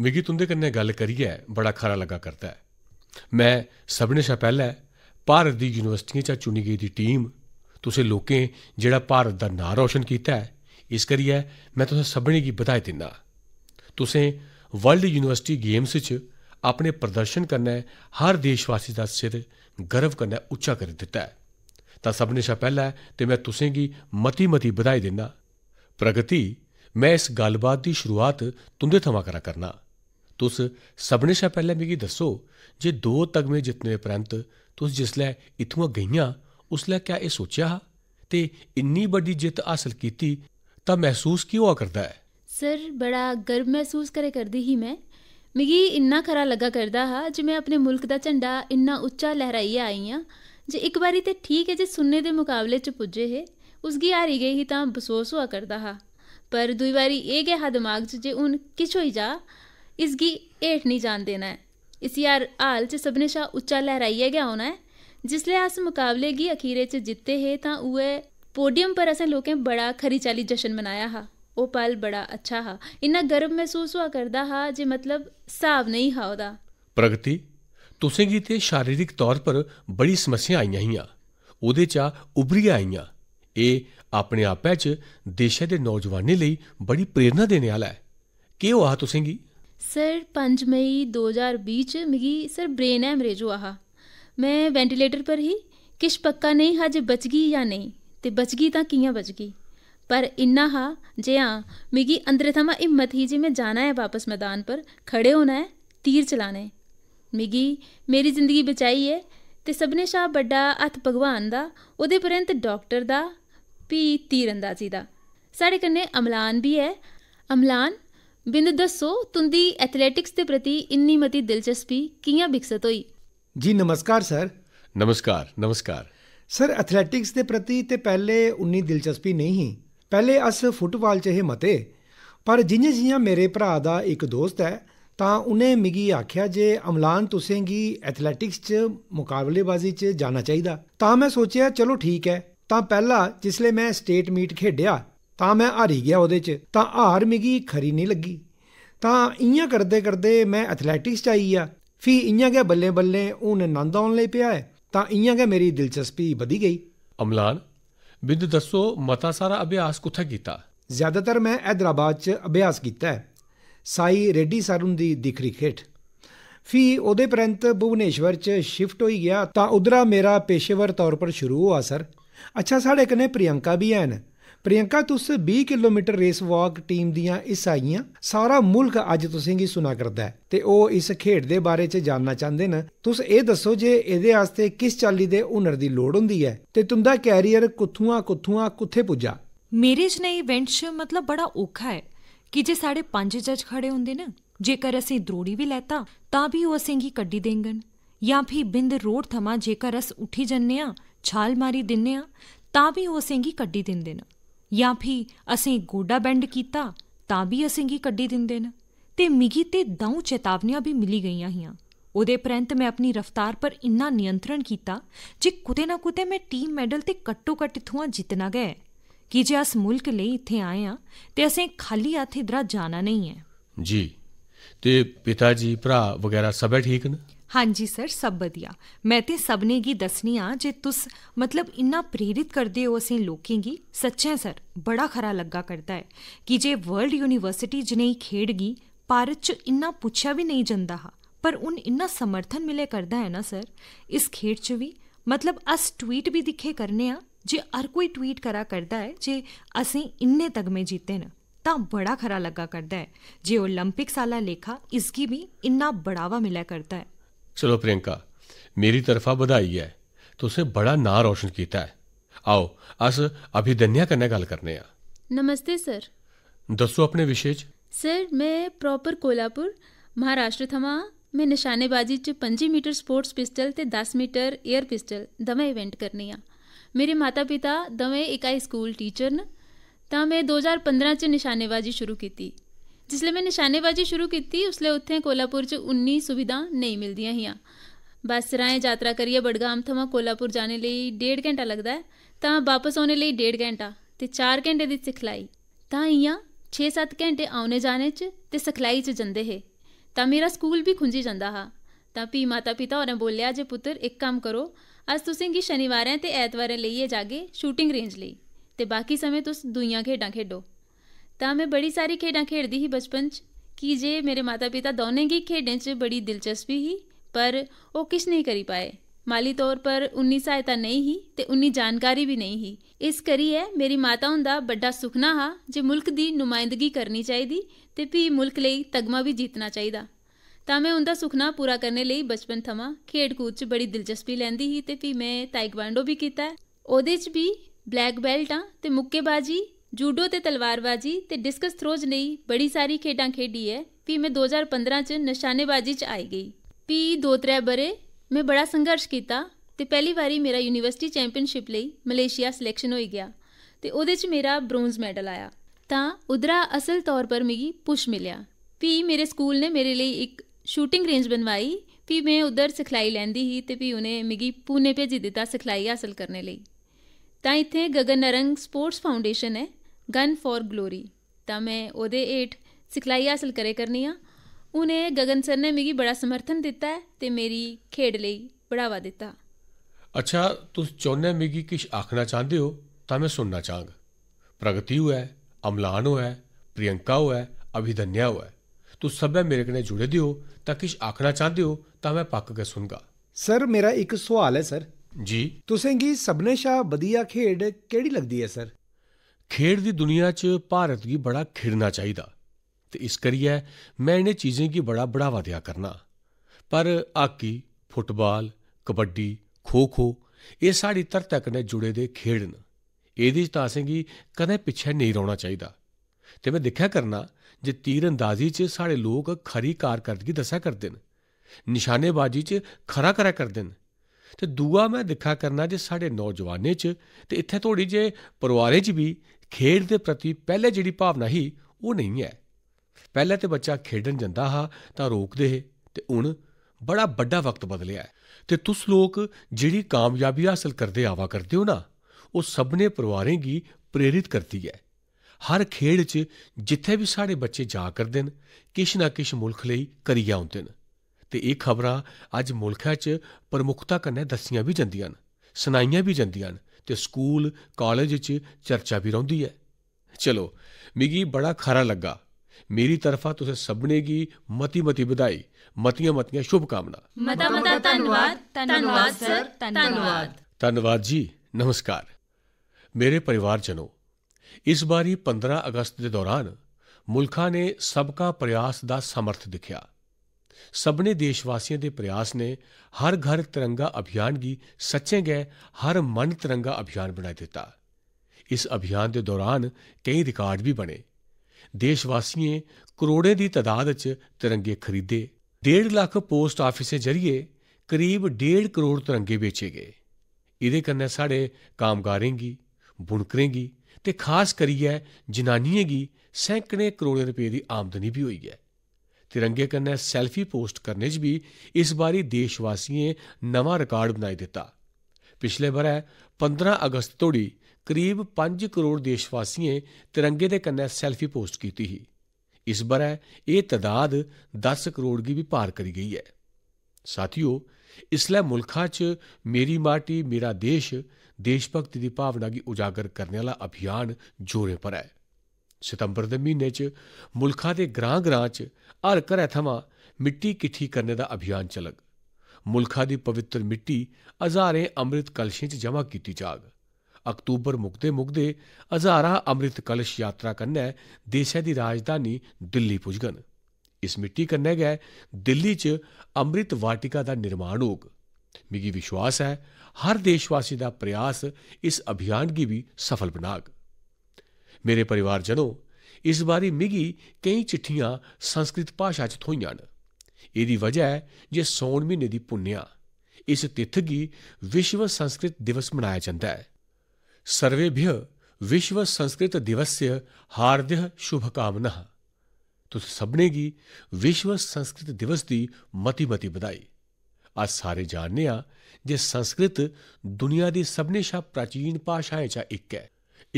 ਮਿਗੀ ਤੁੰਦੇ ਕੰਨੇ ਗੱਲ ਕਰੀਏ ਬੜਾ ਖਰਾ ਲੱਗਾ ਕਰਦਾ ਹੈ ਮੈਂ ਸਭਨੇ ਸ਼ਾ ਪਹਿਲਾਂ ਭਾਰਤ ਦੀ ਯੂਨੀਵਰਸਿਟੀਆਂ ਚ ਚੁਣੀ ਗਈ ਦੀ ਟੀਮ ਤੁਸੀਂ ਲੋਕੇ ਜਿਹੜਾ ਭਾਰਤ ਦਾ ਨਾਂ ਰੋਸ਼ਨ ਕੀਤਾ ਹੈ ਇਸ ਕਰੀਏ ਮੈਂ ਤੁਹਾਨੂੰ ਸਭਨੇ ਕੀ ਬਧਾਈ ਦਿੰਦਾ ਤੁਸੀਂ ਵਰਲਡ ਯੂਨੀਵਰਸਿਟੀ ਗੇਮਸ ਵਿੱਚ ਆਪਣੇ ਪ੍ਰਦਰਸ਼ਨ ਕਰਨਾ ਹਰ ਦੇਸ਼ਵਾਸੀ ਦਾ ਸਿਰ ਗਰਵ ਕਰਨਾ ਉੱਚਾ ਕਰ ਦਿੱਤਾ ਹੈ ਤਾਂ ਸਭ ਸਾ ਪਹਿਲਾ ਤੇ ਮੈਂ ਤੁਸੀਂ ਕੀ ਮਤੀ ਮਤੀ ਵਧਾਈ ਦਿੰਦਾ ਪ੍ਰਗਤੀ ਮੈਂ ਇਸ ਗੱਲਬਾਤ ਦੀ ਸ਼ੁਰੂਆਤ ਤੁੰਦੇ ਥਮਾ ਕਰਾ ਕਰਨਾ तुस सभनें शा पैह्लें मिगी दस्सो जे दो तगमे जित्तने परैंत्त तुस जिसलै इत्थुआं गेइयां उसलै क्या एह् सोचेआ हा ते इन्नी बड्डी जित्त हासल कीती तां मसूस की होआ करदा ऐ सर बड़ा गर्व मसूस करै करदी ही में मिगी इन्ना खरा लग्गा करदा हा जे में अपने मुल्क दा झंडा इन्ना उच्चा लैहराइयै आई आं जे इक बारी ते ठीक ऐ जे सुन्ने दे मुकाबले च पुज्जे हे उसगी हारी गेई ही तां बसोस होआ करदा हा पर दूई बारी एह् गै हा दमाग च जे हून किश होई जा ਇਸ ਦੀ ਏਠ ਨਹੀਂ ਜਾਣ ਦੇਣਾ ਹੈ ਇਸ ਯਾਰ ਹਾਲ ਚ ਸਭਨੇ ਸ਼ਾ ਉੱਚਾ ਲਹਿਰਾਈਏ ਗਿਆ ਹੋਣਾ ਹੈ ਜਿਸ ਲਈ ਅਸ ਮੁਕਾਬਲੇ ਗੀ ਅਖੀਰੇ ਚ ਜਿੱਤੇ ਹੈ ਤਾਂ ਉਹ ਪੋਡੀਅਮ ਪਰ ਅਸੇ ਲੋਕੇ ਬੜਾ ਖਰੀ ਚਾਲੀ ਜਸ਼ਨ ਮਨਾਇਆ ਹਾ ਉਹ ਪਲ ਬੜਾ ਅੱਛਾ ਹਾ ਇਨਾ ਗਰਵ ਮਹਿਸੂਸ ਹੋਆ ਕਰਦਾ ਹਾ ਜੇ ਮਤਲਬ ਸਾਬ ਨਹੀਂ ਹਾ ਉਹਦਾ ਪ੍ਰਗਤੀ ਤੁਸੀਂ ਗੀ ਤੇ ਸ਼ਾਰੀਰਿਕ ਤੌਰ ਪਰ ਬੜੀ ਸਮੱਸਿਆ ਆਈਆਂ ਹੀਆਂ ਉਹਦੇ ਚਾ ਉਭਰੀ ਆਈਆਂ ਇਹ ਆਪਣੇ ਆਪੇ ਚ ਦੇਸ਼ ਦੇ ਨੌਜਵਾਨੇ ਲਈ ਬੜੀ ਪ੍ਰੇਰਣਾ ਦੇਣ ਵਾਲਾ ਹੈ ਕੀ ਹੋਆ ਤੁਸੀਂ ਕੀ ਸਰ 5 ਮਈ 2020 ਚ ਮਿਗੀ ਸਰ ਬ੍ਰੇਨ ਹੈਮਰੇਜ ਹੋਆ ਹਾ ਮੈਂ ਵੈਂਟੀਲੇਟਰ ਪਰ ਹੀ ਕਿਛ ਪੱਕਾ ਨਹੀਂ ਹਜ ਬਚ ਗਈ ਜਾਂ ਨਹੀਂ ਤੇ ਬਚ ਗਈ ਤਾਂ ਕਿਵੇਂ ਬਚ ਗਈ ਪਰ ਇੰਨਾ ਹਾ ਜੇ ਆ ਮਿਗੀ ਅੰਦਰ ਥਮਾ ਹਿੰਮਤ ਹੀ ਜੇ ਮੈਂ ਜਾਣਾ ਹੈ ਵਾਪਸ ਮੈਦਾਨ ਪਰ ਖੜੇ ਹੋਣਾ ਹੈ ਤੀਰ ਚਲਾਣੇ ਮਿਗੀ ਮੇਰੀ ਜ਼ਿੰਦਗੀ ਬਚਾਈ ਹੈ ਤੇ ਸਭਨੇ ਸ਼ਾ ਵੱਡਾ ਹੱਥ ਭਗਵਾਨ ਦਾ ਉਹਦੇ ਪਰੰਤ ਡਾਕਟਰ ਦਾ ਪੀ ਤੀਰੰਦਾਜ਼ੀ ਦਾ ਸਾਡੇ ਕੰਨੇ ਅਮਲਾਨ ਵੀ ਹੈ ਅਮਲਾਨ ਬਿੰਦ ਦੱਸੋ ਤੁੰਦੀ ਐਥਲੈਟਿਕਸ ਦੇ ਪ੍ਰਤੀ ਇੰਨੀ ਮਤੀ ਦਿਲਚਸਪੀ ਕਿਵੇਂ ਵਿਕਸਿਤ ਹੋਈ ਜੀ ਨਮਸਕਾਰ ਸਰ ਨਮਸਕਾਰ ਨਮਸਕਾਰ ਸਰ ਐਥਲੈਟਿਕਸ ਦੇ ਪ੍ਰਤੀ ਤੇ ਪਹਿਲੇ ਉਨੀ ਦਿਲਚਸਪੀ ਨਹੀਂ ਪਹਿਲੇ ਅਸ ਫੁੱਟਬਾਲ ਚ ਇਹ ਮਤੇ ਪਰ ਜਿੰਨੇ ਜੀਆਂ ਮੇਰੇ ਭਰਾ ਦਾ ਇੱਕ ਦੋਸਤ ਹੈ ਤਾਂ ਉਹਨੇ ਮਿਗੀ ਆਖਿਆ ਜੇ ਅਮਲਾਨ ਗੀ ਐਥਲੈਟਿਕਸ ਚ ਮੁਕਾਬਲੇਬਾਜ਼ੀ ਚ ਜਾਣਾ ਚਾਹੀਦਾ ਤਾਂ ਮੈਂ ਸੋਚਿਆ ਚਲੋ ਠੀਕ ਹੈ ਤਾਂ ਪਹਿਲਾ ਜਿਸਲੇ ਮੈਂ ਸਟੇਟ ਮੀਟ ਖੇਡਿਆ ਤਾਂ ਮੈਂ ਹਾਰੀ ਗਿਆ ਉਹਦੇ 'ਚ ਤਾਂ ਹਾਰ ਮਿਗੀ ਖਰੀ ਨਹੀਂ ਲੱਗੀ ਤਾਂ ਇਆਂ ਕਰਦੇ ਕਰਦੇ ਮੈਂ ਐਥਲੈਟਿਕਸ 'ਚ ਆਈ ਆ ਫੀ ਇਆਂ ਗਿਆ ਬੱਲੇ ਬੱਲੇ ਉਹਨ ਆਨੰਦ ਆਉਣ ਲਈ ਪਿਆ ਤਾਂ ਇਆਂ ਗਿਆ ਮੇਰੀ ਦਿਲਚਸਪੀ ਵਧੀ ਗਈ ਅਮਲਾਨ ਬਿੰਦ ਦੱਸੋ ਮਤਾ ਸਾਰਾ ਅਭਿਆਸ ਕਿੱਥੇ ਕੀਤਾ ਜ਼ਿਆਦਾਤਰ ਮੈਂ ਹైదరాబాద్ 'ਚ ਅਭਿਆਸ ਕੀਤਾ ਹੈ ਸਾਈ ਰੈਡੀ ਸਰੂਨ ਦੀ ਦਿਖਰੀ ਖੇਟ ਫੀ ਉਹਦੇ ਪ੍ਰੰਤ ਭੁਵਨੇਸ਼ਵਰ 'ਚ ਸ਼ਿਫਟ ਹੋਈ ਗਿਆ ਤਾਂ ਉਧਰਾ ਮੇਰਾ ਪੇਸ਼ੇਵਰ ਤੌਰ ਪਰ ਸ਼ੁਰੂ ਹੋਆ ਸਰ ਅੱਛਾ ਸਾਡੇ ਕਨੇ ਪ੍ਰਿਯੰਕਾ ਵੀ ਹਨ ਪ੍ਰਿਯੰਕਾ ਤੁਸ 20 ਕਿਲੋਮੀਟਰ ਰੇਸ ਵਾਕ ਟੀਮ ਦੀਆਂ ਇਸਾਈਆਂ ਸਾਰਾ ਮੁਲਕ ਅੱਜ ਤੁਸੀਂ ਕੀ ਸੁਣਾ ਕਰਦਾ ਹੈ ਤੇ ਉਹ ਇਸ ਖੇਡ ਦੇ ਬਾਰੇ ਚ ਜਾਨਣਾ ਚਾਹੁੰਦੇ ਨੇ ਤੁਸ ਇਹ ਦੱਸੋ ਜੇ ਇਹਦੇ ਵਾਸਤੇ ਕਿਸ ਚਾਲੀ ਦੇ ਹੁਨਰ ਦੀ ਲੋੜ ਹੁੰਦੀ ਹੈ ਤੇ ਤੁੰਦਾ ਕੈਰੀਅਰ ਕੁੱਥੂਆਂ ਕੁੱਥੂਆਂ ਕੁੱਥੇ ਪੁੱਜਾ ਮੇਰੇ ਚ ਨਹੀਂ ਇਵੈਂਟ ਮਤਲਬ ਬੜਾ ਔਖਾ ਹੈ ਕਿ ਜੇ ਸਾਡੇ ਪੰਜ ਜੱਜ ਖੜੇ ਹੁੰਦੇ ਨਾ ਜੇਕਰ ਅਸੀਂ ਦਰੋੜੀ ਵੀ ਲੈਤਾ ਤਾਂ ਵੀ ਉਹ ਅਸੀਂ ਕੀ ਕੱਢੀ ਦੇਂਗਨ ਜਾਂ ਫੇ ਬਿੰਦ ਰੋਡ ਥਮਾ ਜੇਕਰ ਅਸ ਉੱਠੀ ਜੰਨੇ ਆ ਛਾਲ ਮਾਰੀ ਦਿੰਨੇ ਆ ਤਾਂ ਵੀ ਉਹ ਅਸੀਂ ਕੀ ਕੱਢੀ ਦਿੰਦੇ ਨੇ ਜਾਂ ਵੀ ਅਸੀਂ ਗੋਡਾ ਬੈਂਡ ਕੀਤਾ ਤਾਂ ਵੀ ਅਸੀਂ ਕੀ ਕੱਢੀ ਦਿੰਦੇ ਨੇ ਤੇ ਮਿਗੀ ਤੇ ਦਉ ਚੇਤਾਵਨੀਆਂ ਵੀ ਮਿਲੀ ਗਈਆਂ ਹੀਆਂ ਉਹਦੇ ਪ੍ਰੰਤ ਮੈਂ ਆਪਣੀ ਰਫ਼ਤਾਰ ਪਰ ਇੰਨਾ ਨਿਯੰਤਰਣ ਕੀਤਾ ਜੇ ਕੁਤੇ ਨਾ ਕੁਤੇ ਮੈਂ ਟੀਮ ਮੈਡਲ ਤੇ ਕੱਟੋ ਕੱਟ ਇਥੋਂ ਜਿੱਤਣਾ ਗਏ ਕਿ ਜੇ ਅਸ ਮੁਲਕ ਲਈ ਇੱਥੇ ਆਏ ਆ ਤੇ ਅਸੀਂ ਖਾਲੀ ਹੱਥ ਇਧਰ ਜਾਣਾ ਨਹੀਂ ਹੈ ਜੀ ਤੇ ਪਿਤਾ ਜੀ ਭਰਾ ਵਗੈਰਾ ਸਭੇ ਠੀਕ ਨੇ ਹਾਂਜੀ ਸਰ ਸਭ ਵਧੀਆ ਮੈਂ ਤੇ ਨੇ ਕੀ ਦੱਸਣੀ ਆ ਜੇ ਤੁਸ ਮਤਲਬ ਇੰਨਾ ਪ੍ਰੇਰਿਤ ਕਰਦੇ ਹੋ ਅਸੀਂ ਲੋਕਾਂ ਕੀ ਸੱਚੇ ਸਰ ਬੜਾ ਖਰਾ ਲੱਗਾ ਕਰਦਾ ਹੈ ਕਿ ਜੇ ਵਰਲਡ ਯੂਨੀਵਰਸਿਟੀ ਜਨੇ ਖੇਡ ਗਈ ਭਾਰਤ ਚ ਇੰਨਾ ਪੁੱਛਿਆ ਵੀ ਨਹੀਂ ਜਾਂਦਾ ਹਾ ਪਰ ਉਹਨ ਇੰਨਾ ਸਮਰਥਨ ਮਿਲੇ ਕਰਦਾ ਹੈ ਨਾ ਸਰ ਇਸ ਖੇਡ ਚ ਵੀ ਮਤਲਬ ਅਸ ਟਵੀਟ ਵੀ ਦਿਖੇ ਕਰਨੇ ਆ ਜੇ ਹਰ ਕੋਈ ਟਵੀਟ ਕਰਾ ਕਰਦਾ ਹੈ ਜੇ ਅਸੀਂ ਇੰਨੇ ਤਗਮੇ ਜੀਤੇ ਨਾ ਤਾਂ ਬੜਾ ਖਰਾ ਲੱਗਾ ਕਰਦਾ ਹੈ ਜੇ 올림픽 ਸਾਲਾ ਲੇਖਾ ਇਸ ਕੀ ਵੀ ਇੰਨਾ ਬੜਾਵਾ ਮਿਲਿਆ ਕਰਦਾ ਹੈ चलो प्रियंका मेरी तरफा बधाई है तुसें बड़ा ना रोशन कीता है आओ अस अभिदन्या कन्नै गल करने आ नमस्ते सर दसो अपने विषय च सर मैं प्रॉपर कोल्हापुर महाराष्ट्र थमां मैं निशानेबाजी च पं'जी मीटर स्पोर्ट्स पिस्टल ते दस मीटर एयर पिस्टल दमें इवेंट करनी आ मेरे माता पिता दमें इकाई स्कूल टीचर न तां में दो हजार पंद्रह च निशानेबाजी शुरू कीती ਜਿਸਲੇ ਮੈਂ ਨਿਸ਼ਾਨੇਬਾਜ਼ੀ ਸ਼ੁਰੂ ਕੀਤੀ ਉਸਲੇ ਉੱਥੇ ਕੋਲਾਪੁਰ 'ਚ 19 ਸੁਵਿਧਾ ਨਹੀਂ ਮਿਲਦੀਆਂ ਹੀਆਂ ਬੱਸ ਰਾਹੀਂ ਯਾਤਰਾ ਕਰੀਏ ਬੜਗਾਮ ਥਮਾ ਕੋਲਾਪੁਰ ਜਾਣ ਲਈ 1.5 ਘੰਟਾ ਲੱਗਦਾ ਹੈ ਤਾਂ ਵਾਪਸ ਆਉਣ ਲਈ 1.5 ਘੰਟਾ ਤੇ 4 ਘੰਟੇ ਦੀ ਸਿਖਲਾਈ ਤਾਂ ਹੀਆਂ 6-7 ਘੰਟੇ ਆਉਣੇ ਜਾਣੇ 'ਚ ਤੇ ਸਿਖਲਾਈ 'ਚ ਜਾਂਦੇ ਹੈ ਤਾਂ ਮੇਰਾ ਸਕੂਲ ਵੀ ਖੁੰਝੀ ਜਾਂਦਾ ਹਾ ਤਾਂ ਪੀ ਮਾਤਾ ਪਿਤਾ ਹੋਰਾਂ ਬੋਲਿਆ ਜੇ ਪੁੱਤਰ ਇੱਕ ਕੰਮ ਕਰੋ ਅੱਜ ਤੁਸੀਂ ਕੀ ਸ਼ਨੀਵਾਰਾਂ ਤੇ ਐਤਵਾਰਾਂ ਲਈਏ ਜਾਗੇ ਸ਼ੂਟਿੰਗ ਰੇਂਜ ਲਈ ਤੇ ਬਾਕੀ ਸਮੇਂ ਤੁਸੀਂ ਦੁਨੀਆ ਖੇਡਾਂ ਖੇਡੋ ਤਾਂ ਮੈਂ ਬੜੀ ਸਾਰੀ ਖੇਡਾਂ ਖੇਡਦੀ ਸੀ ਬਚਪਨ 'ਚ ਕਿ ਜੇ ਮੇਰੇ ਮਾਤਾ-ਪਿਤਾ ਦੋਨੇ ਹੀ ਖੇਡਾਂ 'ਚ ਬੜੀ ਦਿਲਚਸਪੀ ਹੀ ਪਰ ਉਹ ਕਿਛ ਨਹੀਂ ਕਰੀ ਪਾਏ ਮਾਲੀ ਤੌਰ ਪਰ ਉਨੀ ਸਹਾਇਤਾ ਨਹੀਂ ਹੀ ਤੇ ਉਨੀ ਜਾਣਕਾਰੀ ਵੀ ਨਹੀਂ ਹੀ ਇਸ ਕਰੀ ਹੈ ਮੇਰੀ ਮਾਤਾ ਹੁੰਦਾ ਵੱਡਾ ਸੁਖਨਾ ਹਾ ਜੇ ਮੁਲਕ ਦੀ ਨੁਮਾਇੰਦਗੀ ਕਰਨੀ ਚਾਹੀਦੀ ਤੇ ਵੀ ਮੁਲਕ ਲਈ ਤਗਮਾ ਵੀ ਜਿੱਤਣਾ ਚਾਹੀਦਾ ਤਾਂ ਮੈਂ ਉਹਦਾ ਸੁਖਨਾ ਪੂਰਾ ਕਰਨ ਲਈ ਬਚਪਨ ਥਮਾ ਖੇਡ ਕੂਦ 'ਚ ਬੜੀ ਦਿਲਚਸਪੀ ਲੈਂਦੀ ਹੀ ਤੇ ਵੀ ਮੈਂ ਤਾਈਕਵਾਂਡੋ ਵੀ ਕੀਤਾ ਉਹਦੇ 'ਚ ਵੀ ਬਲੈਕ ਬੈਲਟਾਂ ਤੇ ਮੁੱਕੇਬਾਜ਼ੀ ਜੂਡੋ ਤੇ ਤਲਵਾਰਬਾਜ਼ੀ ਤੇ ਡਿਸਕਸ ਥਰੋਜ ਲਈ ਬੜੀ ਸਾਰੀ ਖੇਡਾਂ ਖੇਡੀ ਹੈ ਫਿਰ ਮੈਂ 2015 ਚ ਨਿਸ਼ਾਨੇਬਾਜ਼ੀ ਚ ਆਈ ਗਈ ਪੀ 2-3 ਬਰੇ ਮੈਂ ਬੜਾ ਸੰਘਰਸ਼ ਕੀਤਾ ਤੇ ਪਹਿਲੀ ਵਾਰੀ ਮੇਰਾ ਯੂਨੀਵਰਸਿਟੀ ਚੈਂਪੀਅਨਸ਼ਿਪ ਲਈ ਮਲੇਸ਼ੀਆ ਸਿਲੈਕਸ਼ਨ ਹੋਈ ਗਿਆ ਤੇ ਉਹਦੇ ਚ ਮੇਰਾ ਬ੍ਰੌਂਜ਼ ਮੈਡਲ ਆਇਆ ਤਾਂ ਉਧਰਾ ਅਸਲ ਤੌਰ ਪਰ ਮਿਗੀ ਪੁਸ਼ ਮਿਲਿਆ ਪੀ ਮੇਰੇ ਸਕੂਲ ਨੇ ਮੇਰੇ ਲਈ ਇੱਕ ਸ਼ੂਟਿੰਗ ਰੇਂਜ ਬਣਵਾਈ ਵੀ ਮੈਂ ਉਧਰ ਸਿਖਲਾਈ ਲੈਂਦੀ ਹੀ ਤੇ ਵੀ ਉਹਨੇ ਮਿਗੀ ਪੂਨੇ ਭੇਜੀ ਦਿੱਤਾ ਸਿਖਲਾਈ ਹਾਸਲ ਕਰਨ ਲਈ ਤਾਂ ਇੱਥੇ ਗਗਨ ਨਰੰਗ ਸਪੋਰਟਸ ਫਾਊਂਡੇਸ਼ਨ ਹੈ ਗਨ ਫॉर ਗਲੋਰੀ ਤਾਂ ਮੈਂ ਉਹਦੇ ਏਠ ਸਿਖਲਾਈ ਹਾਸਲ ਕਰੇ ਕਰਨੀ ਆ ਉਹਨੇ ਗगन ਸਰ ਨੇ ਮੇਰੀ ਬੜਾ ਸਮਰਥਨ ਦਿੱਤਾ ਹੈ ਤੇ ਮੇਰੀ ਖੇਡ ਲਈ ਬੜਾਵਾ ਦਿੱਤਾ ਅੱਛਾ ਤੁਸੀਂ ਚਾਹੁੰਦੇ ਮੇਗੀ ਕਿਛ ਆਖਣਾ ਚਾਹੁੰਦੇ ਹੋ ਤਾਂ ਮੈਂ ਸੁਣਨਾ ਚਾਹਾਂਗ ਪ੍ਰਗਤੀ ਹੋਇਆ ਹੈ ਅਮਲਾਨ ਹੋਇਆ ਹੈ ਪ੍ਰਿਯੰਕਾ ਹੋਇਆ ਹੈ ਅਭਿਦੰਨਿਆ ਹੋਇਆ ਹੈ ਤੂੰ ਸਭੇ ਮੇਰੇ ਕਨੇ ਜੁੜੇ ਦਿਓ ਤਾਂ ਕਿਛ ਆਖਣਾ ਚਾਹੁੰਦੇ ਹੋ ਤਾਂ ਮੈਂ ਪੱਕ ਕੇ ਸੁਣਗਾ ਸਰ ਮੇਰਾ ਇੱਕ ਸਵਾਲ ਹੈ ਸਰ ਜੀ ਤੁਸੀਂ ਕੀ ਸਭਨੇ ਸ਼ਾ ਵਧੀਆ ਖੇਡ ਕਿਹੜੀ ਲੱਗਦੀ ਹੈ ਸਰ ਖੇਡ ਦੀ ਦੁਨੀਆ 'ਚ ਭਾਰਤ ਵੀ ਬੜਾ ਖਿੜਨਾ ਚਾਹੀਦਾ ਤੇ ਇਸ ਕਰੀਏ ਮੈਂ ਇਹਨੇ ਚੀਜ਼ਾਂ 'ਕੀ ਬੜਾ ਬੜਾਵਾ ਦਿਆ ਕਰਨਾ ਪਰ ਆਕੀ ਫੁੱਟਬਾਲ ਕਬੱਡੀ ਖੋ ਖੋ ਇਹ ਸਾਡੀ ਤੱਕ ਨੇ ਜੁੜੇ ਦੇ ਖੇਡ ਨੇ ਇਹਦੇ ਤਾਂ ਅਸੀਂ ਕੀ ਕਦੇ ਪਿੱਛੇ ਨਹੀਂ ਰਹਿਣਾ ਚਾਹੀਦਾ ਤੇ ਮੈਂ ਦੇਖਿਆ ਕਰਨਾ ਜੇ ਤੀਰ ਅੰਦਾਜ਼ੀ 'ਚ ਸਾਡੇ ਲੋਕ ਖਰੀ ਕਾਰਗਰਦਗੀ ਦੱਸਿਆ ਕਰਦੇ ਨੇ ਨਿਸ਼ਾਨੇਬਾਜ਼ੀ 'ਚ ਖਰਾ ਕਰਿਆ ਕਰਦੇ ਨੇ ਤੇ ਦੂਆ ਮੈਂ ਦੇਖਾ ਕਰਨਾ ਜੇ ਸਾਡੇ ਨੌਜਵਾਨੇ ਚ ਤੇ ਇੱਥੇ ਥੋੜੀ ਜੇ ਪਰਿਵਾਰੇ ਚ ਵੀ ਖੇਡ ਦੇ ਪ੍ਰਤੀ ਪਹਿਲੇ ਜਿਹੜੀ ਭਾਵਨਾ ਹੀ ਉਹ ਨਹੀਂ ਹੈ ਪਹਿਲੇ ਤੇ ਬੱਚਾ ਖੇਡਣ ਜਾਂਦਾ ਹਾ ਤਾਂ ਰੋਕਦੇ ਤੇ ਹੁਣ ਬੜਾ ਵੱਡਾ ਵਕਤ ਬਦਲਿਆ ਤੇ ਤੁਸ ਲੋਕ ਜਿਹੜੀ ਕਾਮਯਾਬੀ ਹਾਸਲ ਕਰਦੇ ਆਵਾ ਕਰਦੇ ਹੋ ਨਾ ਉਹ ਸਭਨੇ ਪਰਿਵਾਰਾਂ ਦੀ ਪ੍ਰੇਰਿਤ ਕਰਦੀ ਹੈ ਹਰ ਖੇਡ 'ਚ ਜਿੱਥੇ ਵੀ ਸਾਡੇ ਬੱਚੇ ਜਾ ਕਰਦੇ ਨੇ ਕਿਸ਼ ਨਾ ਕਿਸ਼ ਮੁਲਕ ਲਈ ਕਰੀ ਜਾਂਦੇ ਨੇ ਤੇ ਇਹ ਖਬਰਾਂ ਅੱਜ ਮੁਲਕਾਂ 'ਚ ਪ੍ਰਮੁਖਤਾ ਕਰਨੇ ਦੱਸੀਆਂ ਵੀ ਜਾਂਦੀਆਂ ਨੇ ਸੁਣਾਈਆਂ ਵੀ ਜਾਂਦੀਆਂ ਨੇ ਤੇ ਸਕੂਲ ਕਾਲਜ 'ਚ ਚਰਚਾ ਵੀ ਰਹਿੰਦੀ ਹੈ ਚਲੋ ਮਿਗੀ ਬੜਾ ਖਰਾ ਲੱਗਾ ਮੇਰੀ ਤਰਫਾ ਤੁਸੇ ਸਭਨੇ ਕੀ ਮਤੀ ਮਤੀ ਵਧਾਈ ਮਤੀਆਂ ਮਤੀਆਂ ਸ਼ੁਭ ਕਾਮਨਾ ਮਤਾ ਮਤਾ ਧੰਨਵਾਦ ਧੰਨਵਾਦ ਸਰ ਧੰਨਵਾਦ ਧੰਨਵਾਦ ਜੀ ਨਮਸਕਾਰ ਮੇਰੇ ਪਰਿਵਾਰ ਜਨੋ ਇਸ ਵਾਰੀ 15 ਅਗਸਤ ਦੇ ਦੌਰਾਨ ਮੁਲਖਾ ਨੇ ਸਭ ਦਾ ਪ੍ਰਯਾਸ ਦਾ ਸਮਰਥ ਦਿਖਿਆ ਸਭਨੇ ਦੇਸ਼ ਵਾਸੀਆਂ ਦੇ ਪ੍ਰਯਾਸ ਨੇ ਹਰ ਘਰ ਤਿਰੰਗਾ ਅਭਿਆਨ ਦੀ ਸੱਚੇ ਗਏ ਹਰ ਮਨ ਤਿਰੰਗਾ ਅਭਿਆਨ ਬਣਾ ਦਿੱਤਾ ਇਸ ਅਭਿਆਨ ਦੇ ਦੌਰਾਨ ਕਈ ਰਿਕਾਰਡ ਵੀ ਬਣੇ ਦੇਸ਼ ਵਾਸੀਆਂ ਕਰੋੜੇ ਦੀ ਤਦਾਦ 'ਚ ਤਿਰੰਗੇ ਖਰੀਦੇ 1.5 ਲੱਖ ਪੋਸਟ ਆਫਿਸ ਦੇ ਜ਼ਰੀਏ ਕਰੀਬ 1.5 ਕਰੋੜ ਤਿਰੰਗੇ ਵੇਚੇ ਗਏ ਇਹਦੇ ਕੰਨੇ ਸਾਡੇ ਬੁਣਕਰਾਂ ਦੀ ਤੇ ਖਾਸ ਕਰੀਏ ਦੀ ਸੈਂਕੜੇ ਕਰੋੜੇ ਰੁਪਏ ਦੀ ਆਮਦਨੀ ਵੀ ਹੋਈ ਹੈ तिरंगे कन्नै सैल्फी पोस्ट करने च बी इस बारी देशवासियें नमां रिकार्ड बनाई दित्ता पिछले ब'रै 15 अगस्त तोड़ी करीब 5 करोड़ देशवासियें तिरंगे दे कन्नै सैल्फी पोस्ट कीती ही इस ब'रै एह् तदाद 10 करोड़ गी बी पार करी गेई ऐ साथियो इसलै मुल्खा च मेरी माटी मेरा देश देशभक्ति दी भावना गी उजागर करने आह्ला अभियान जोरें पर ऐ ਸਤੰਬਰ ਦੇ ਮਹੀਨੇ 'ਚ ਮੁਲਕਾਂ ਦੇ ਗ੍ਰਾਂ-ਗ੍ਰਾਂ 'ਚ ਹਰ ਘਰੇ ਥਮਾ ਮਿੱਟੀ ਕਿੱਠੀ ਕਰਨ ਦਾ ਅਭਿਆਨ ਚੱਲਗ ਮੁਲਕਾਂ ਦੀ ਪਵਿੱਤਰ ਮਿੱਟੀ ਹਜ਼ਾਰੇ ਅੰਮ੍ਰਿਤ ਕਲਸ਼ਾਂ 'ਚ ਜਮ੍ਹਾਂ ਕੀਤੀ ਜਾਗ ਅਕਤੂਬਰ ਮੁਕਤੇ ਮੁਕਦੇ ਹਜ਼ਾਰਾਂ ਅੰਮ੍ਰਿਤ ਕਲਸ਼ ਯਾਤਰਾ ਕਰਨੇ ਦੇਸ਼ ਦੀ ਰਾਜਧਾਨੀ ਦਿੱਲੀ ਪੁੱਜਗਨ ਇਸ ਮਿੱਟੀ ਕਰਨੇ ਗਏ ਦਿੱਲੀ 'ਚ ਅੰਮ੍ਰਿਤ ਵਾਟਿਕਾ ਦਾ ਨਿਰਮਾਣ ਹੋਗ ਮੇਗੀ ਵਿਸ਼ਵਾਸ ਹੈ ਹਰ ਦੇਸ਼ਵਾਸੀ ਦਾ ਪ੍ਰਯਾਸ ਇਸ ਅਭਿਆਨ ਦੀ ਵੀ ਸਫਲ ਬਣਾਗ ਮੇਰੇ ਪਰਿਵਾਰਜਨੋ ਇਸ ਵਾਰੀ ਮਿਗੀ ਕਈ ਚਿੱਠੀਆਂ ਸੰਸਕ੍ਰਿਤ ਭਾਸ਼ਾ 'ਚ ਥੋਈਆਂ ਨੇ ਇਹਦੀ ਵਜ੍ਹਾ ਹੈ ਜੇ ਸੌਣ ਮਹੀਨੇ ਦੀ ਪੁੰਨਿਆ ਇਸ ਤਿਥ ਦੀ ਵਿਸ਼ਵ ਸੰਸਕ੍ਰਿਤ ਦਿਵਸ ਮਨਾਇਆ ਜਾਂਦਾ ਹੈ ਸਰਵੇਭ्य ਵਿਸ਼ਵ ਸੰਸਕ੍ਰਿਤ ਦਿਵਸਯ ਹਾਰਦਯ ਕਾਮਨਾ ਤੁਸੀਂ ਸਭਨੇ ਕੀ ਵਿਸ਼ਵ ਸੰਸਕ੍ਰਿਤ ਦਿਵਸ ਦੀ ਮਤੀ ਮਤੀ ਵਧਾਈ ਆ ਸਾਰੇ ਜਾਣਨੇ ਆ ਜੇ ਸੰਸਕ੍ਰਿਤ ਦੁਨੀਆ ਦੀ ਸਭਨੇ ਸ਼ਾ ਪ੍ਰਾਚੀਨ ਹੈ ਚਾ ਇੱਕ ਹੈ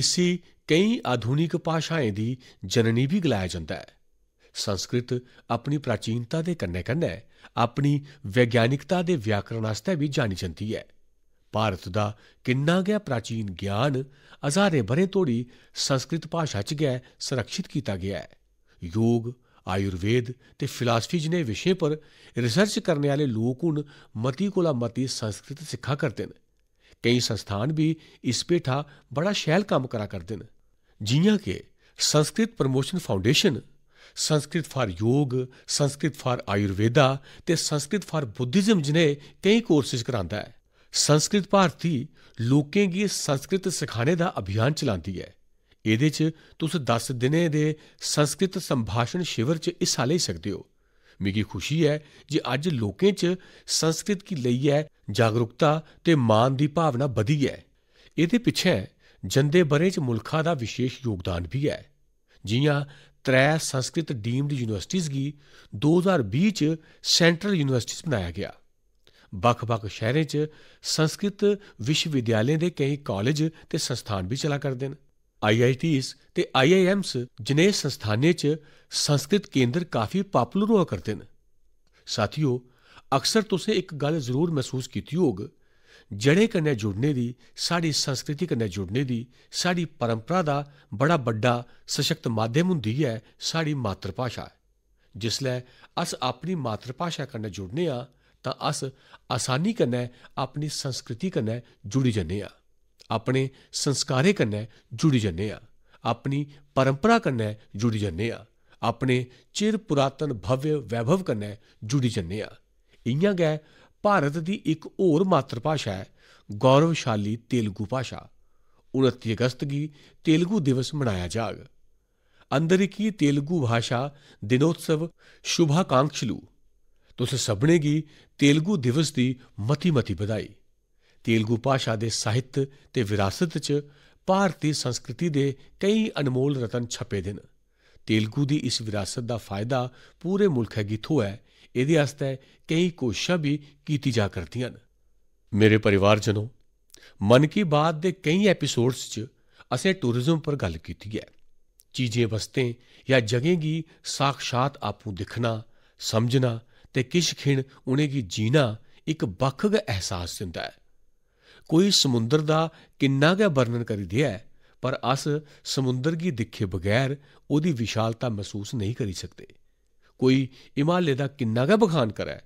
ਇਸੀ ਕਈ ਆਧੁਨਿਕ ਭਾਸ਼ਾਵਾਂ ਦੀ ਜਨਨੀ ਵੀ ਗਲਾਇਆ ਜਾਂਦਾ ਹੈ ਸੰਸਕ੍ਰਿਤ ਆਪਣੀ ਪ੍ਰਾਚੀਨਤਾ ਦੇ ਕੰਨੇ-ਕੰਨੇ ਆਪਣੀ ਵਿਗਿਆਨਿਕਤਾ ਦੇ ਵਿਆਕਰਣ ਵਾਸਤੇ ਵੀ ਜਾਣੀ ਜਾਂਦੀ ਹੈ ਭਾਰਤ ਦਾ ਕਿੰਨਾ ਗਿਆ ਪ੍ਰਾਚੀਨ ਗਿਆਨ ਹਜ਼ਾਰੇ ਬਰੇ ਤੋੜੀ ਸੰਸਕ੍ਰਿਤ ਭਾਸ਼ਾ 'ਚ ਗਿਆ ਸੁਰੱਖਿਤ ਕੀਤਾ ਗਿਆ ਹੈ ਯੋਗ ਆਯੁਰਵੇਦ ਤੇ ਫਿਲਾਸਫੀ ਜਨੇ ਵਿਸ਼ੇ ਪਰ ਰਿਸਰਚ ਕਰਨ ਵਾਲੇ ਲੋਕ ਹੁਣ ਮਤੀ ਕੋਲਾ ਮਤੀ ਸੰਸਕ੍ਰਿਤ ਸਿੱਖਾ ਕਰਦੇ ਨੇ ਕਈ ਸੰਸਥਾਨ ਵੀ ਇਸ ਪੇਠਾ ਬੜਾ ਸ਼ੈਲ ਕੰਮ ਕਰਾ ਕਰਦੇ ਨੇ ਜਿਨ੍ਹਾਂ ਕੇ Sanskrit promotion foundation Sanskrit for yoga Sanskrit for Ayurveda ਤੇ ਸੰਸਕ੍ਰਿਤ ਫਾਰ ਬੁੱਧੀਜ਼ਮ ਜਨੇ ਕਈ ਕੋਰਸਿਸ ਕਰਾਂਦਾ ਹੈ ਸੰਸਕ੍ਰਿਤ ਭਾਰਤੀ ਲੋਕਾਂ गी ਸੰਸਕ੍ਰਿਤ ਸਿਖਾਣੇ ਦਾ ਅਭਿਆਨ ਚਲਾਉਂਦੀ ਹੈ ਇਹਦੇ 'ਚ ਤੁਸੀਂ 10 ਦਿਨੇ ਦੇ ਸੰਸਕ੍ਰਿਤ ਸੰਭਾਸ਼ਣ ਸ਼ਿਵਰ 'ਚ ਹਿੱਸਾ ਲੈ ਸਕਦੇ ਹੋ ਮੇਰੀ ਖੁਸ਼ੀ ਹੈ ਜੇ ਅੱਜ ਲੋਕਾਂ 'ਚ ਸੰਸਕ੍ਰਿਤ ਕੀ ਲਈ ਹੈ ਜਾਗਰੂਕਤਾ ਤੇ ਮਾਨ ਦੀ ਭਾਵਨਾ ਵਧੀ ਹੈ ਇਹਦੇ ਪਿੱਛੇ ਜੰਦੇ ਬਰੇ ਚ ਮੁਲਖਾ ਦਾ ਵਿਸ਼ੇਸ਼ ਯੋਗਦਾਨ ਵੀ ਹੈ ਜੀਆਂ ਤ੍ਰੈ ਸੰਸਕ੍ਰਿਤ ਡੀਮਡ ਯੂਨੀਵਰਸਿਟੀਆਂ ਦੀ 2020 ਚ ਸੈਂਟਰਲ ਯੂਨੀਵਰਸਿਟੀਜ਼ ਬਣਾਇਆ ਗਿਆ ਬਖ-ਬਖ ਸ਼ਹਿਰੇ ਚ ਸੰਸਕ੍ਰਿਤ ਵਿਸ਼ਵਵਿਦਿਆਲੇ ਦੇ ਕਈ ਕਾਲਜ ਤੇ ਸੰਸਥਾਨ ਵੀ ਚਲਾ ਕਰਦੇ ਨੇ ਆਈਆਈਟੀਸ ਤੇ ਆਈਆਈਐਮਸ ਜਿਨੇ ਸੰਸਥਾਨੇ ਚ ਸੰਸਕ੍ਰਿਤ ਕੇਂਦਰ ਕਾਫੀ ਪਪੂਲਰ ਹੋ ਕਰਦੇ ਨੇ ਸਾਥੀਓ ਅਕਸਰ ਤੁਸੀਂ ਇੱਕ ਗੱਲ ਜ਼ਰੂਰ ਮਹਿਸੂਸ ਕੀਤੀ ਹੋਵੇਗੀ ਜੜੇ ਕੰਨੇ ਜੁੜਨੇ ਦੀ ਸਾਡੀ ਸੰਸਕ੍ਰਿਤੀ ਕੰਨੇ ਜੁੜਨੇ ਦੀ ਸਾਡੀ ਪਰੰਪਰਾ ਦਾ ਬੜਾ ਵੱਡਾ ਸਸ਼ਕਤ ਮਾਧਿਅਮ ਹੁੰਦੀ ਹੈ ਸਾਡੀ ਮਾਤਰ ਭਾਸ਼ਾ ਜਿਸ ਲਈ ਅਸ ਆਪਣੀ ਮਾਤਰ ਭਾਸ਼ਾ ਕੰਨੇ ਜੁੜਨੇ ਆ ਤਾਂ ਅਸ ਆਸਾਨੀ ਕੰਨੇ ਆਪਣੀ ਸੰਸਕ੍ਰਿਤੀ ਕੰਨੇ ਜੁੜੀ ਜੰਨੇ ਆ ਆਪਣੇ ਸੰਸਕਾਰੇ ਕੰਨੇ ਜੁੜੀ ਜੰਨੇ ਆ ਆਪਣੀ ਪਰੰਪਰਾ ਕੰਨੇ ਜੁੜੀ ਜੰਨੇ ਆ ਆਪਣੇ ਚਿਰ ਪੁਰਾਤਨ ਭਵਯ ਵੈਭਵ ਕੰਨੇ ਜੁੜੀ ਜੰਨੇ ਆ ਇੰਿਆਂ ਗਏ ਭਾਰਤ ਦੀ ਇੱਕ ਹੋਰ ਮਾਤਰ ਭਾਸ਼ਾ ਹੈ ਗੌਰਵਸ਼ਾਲੀ ਤੇਲਗੂ ਭਾਸ਼ਾ 29 ਅਗਸਤ ਕੀ ਤੇਲਗੂ ਦਿਵਸ ਮਨਾਇਆ ਜਾਗ ਅੰਦਰਿਕੀ ਤੇਲਗੂ ਭਾਸ਼ਾ ਦਿਨੋਤਸਵ ਸ਼ੁਭਾਕਾਂਕਸ਼ਲੂ ਤੁਸੀਂ ਸਭਨੇ ਕੀ ਤੇਲਗੂ ਦਿਵਸ ਦੀ ਮਤੀ ਮਤੀ ਵਧਾਈ ਤੇਲਗੂ ਭਾਸ਼ਾ ਦੇ ਸਾਹਿਤ ਤੇ ਵਿਰਾਸਤ 'ਚ ਭਾਰਤੀ ਸੰਸਕ੍ਰਿਤੀ ਦੇ ਕਈ ਅਨਮੋਲ ਰਤਨ ਛਪੇ ਦਿਨ ਤੇਲਗੂ ਦੀ ਇਸ ਵਿਰਾਸਤ ਦਾ ਫਾਇਦਾ ਪੂਰੇ ਮੁਲਕ ਹੈ ਗਿਥੋ ਹੈ ਇਹਦੇ ਆਸਤੇ ਕਈ ਕੋਸ਼ਿਸ਼ਾਂ ਵੀ ਕੀਤੀ ਜਾ ਕਰਦੀਆਂ ਹਨ ਮੇਰੇ ਪਰਿਵਾਰਜਨੋ ਮਨ ਕੀ ਬਾਤ ਦੇ ਕਈ ਐਪੀਸੋਡਸ 'ਚ ਅਸੀਂ ਟੂਰਿਜ਼ਮ ਪਰ ਗੱਲ ਕੀਤੀ ਹੈ ਚੀਜ਼ੇ ਵਸਤੇ ਜਾਂ ਦੀ ਸਾਖਸ਼ਾਤ ਆਪੂ ਦਿਖਣਾ ਸਮਝਣਾ ਤੇ ਕਿਛ ਖਿਣ ਉਹਨੇ ਕੀ ਜੀਣਾ ਇੱਕ ਬਖਗ ਅਹਿਸਾਸ ਦਿੰਦਾ ਹੈ ਕੋਈ ਸਮੁੰਦਰ ਦਾ ਕਿੰਨਾ ਗਿਆ ਵਰਣਨ ਕਰੀ ਦਿਆ ਹੈ ਪਰ ਅਸ ਸਮੁੰਦਰ ਕੀ ਦਿਖੇ ਬਗੈਰ ਉਹਦੀ ਵਿਸ਼ਾਲਤਾ ਮਹਿਸੂਸ ਨਹੀਂ ਕਰੀ ਸਕਦੇ ਕੋਈ ਹਿਮਾਲਯ ਦਾ ਕਿੰਨਾ ਗਾ ਬਖਾਨ ਕਰੈ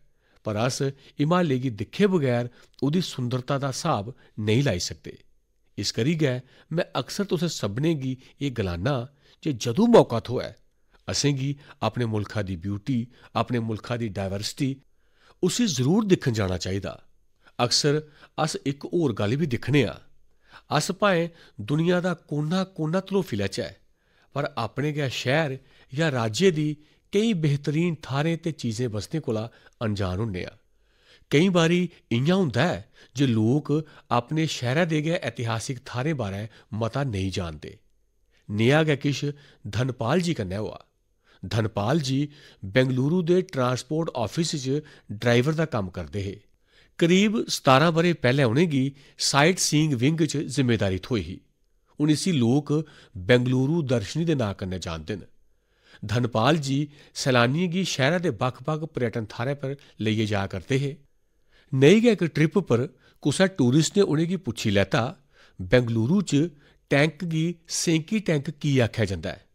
ਪਰ ਅਸ ਹਿਮਾਲਯ ਦੀ ਦਿੱਖੇ ਬਗੈਰ ਉਹਦੀ ਸੁੰਦਰਤਾ ਦਾ ਹਿਸਾਬ ਨਹੀਂ ਲਾਈ ਸਕਦੇ ਇਸ ਕਰੀ ਗਏ ਮੈਂ ਅਕਸਰ ਤੁਸੀਂ ਸਭਨੇ ਗੀ ਇਹ ਗਲਾਨਾ ਜੇ ਜਦੋਂ ਮੌਕਾ ਥੋਐ ਅਸੀਂ ਗੀ ਆਪਣੇ ਮੁਲਕਾਂ ਦੀ ਬਿਊਟੀ ਆਪਣੇ ਮੁਲਕਾਂ ਦੀ ਡਾਇਵਰਸਿਟੀ ਉਸੇ ਜ਼ਰੂਰ ਦੇਖਣ ਜਾਣਾ ਚਾਹੀਦਾ ਅਕਸਰ ਅਸ ਇੱਕ ਹੋਰ ਗੱਲ ਵੀ ਦੇਖਨੇ ਆ ਅਸ ਭਾਏ ਦੁਨੀਆ ਦਾ ਕੋਨਾ ਕੋਨਾ ਤਲੋ ਫਿਲਾਚਾ ਪਰ ਆਪਣੇ ਗਿਆ ਸ਼ਹਿਰ ਜਾਂ ਰਾਜੇ ਦੀ ਕਈ ਬਿਹਤਰੀਨ ਥਾਰੇ ਤੇ ਚੀਜ਼ੇ ਵਸਤੇ ਕੋਲਾ ਅਣਜਾਣ ਹੁੰਨੇ ਆ ਕਈ ਵਾਰੀ ਇੰਨਾ ਹੁੰਦਾ ਹੈ ਜੇ ਲੋਕ ਆਪਣੇ ਸ਼ਹਿਰ ਦੇ ਗਏ ਇਤਿਹਾਸਿਕ ਥਾਰੇ ਬਾਰੇ ਮਤਾ ਨਹੀਂ ਜਾਣਦੇ ਨਿਆ ਗਿਆ ਕਿਸ਼ ਧਨਪਾਲ ਜੀ ਕਨੇ ਹੋਆ ਧਨਪਾਲ ਜੀ ਬੈਂਗਲੁਰੂ ਦੇ ਟਰਾਂਸਪੋਰਟ ਆਫਿਸ 'ਚ ਡਰਾਈਵਰ ਦਾ ਕੰਮ ਕਰਦੇ ਹੈ ਕਰੀਬ 17 ਬਰੇ ਪਹਿਲੇ ਉਹਨੇਗੀ ਸਾਈਟ ਸੀਇੰਗ ਵਿੰਗ 'ਚ ਜ਼ਿੰਮੇਵਾਰੀ ਥੋਈ ਹੀ ਉਨਿਸੀ ਲੋਕ ਬੈਂਗਲੁਰੂ ਦਰਸ਼ਨੀ ਦੇ ਨਾਂ ਕੰਨੇ ਜਾਣਦੇ ਨੇ धनपाल जी सैलानियों की शहर के बख-बख पर्यटन थारे पर लिए जा करते हैं नई गए एक ट्रिप पर कुसा टूरिस्ट ने उन्हें की पूछी लेता बेंगलुरु च टैंक की सेंकी टैंक की आख्या जाता है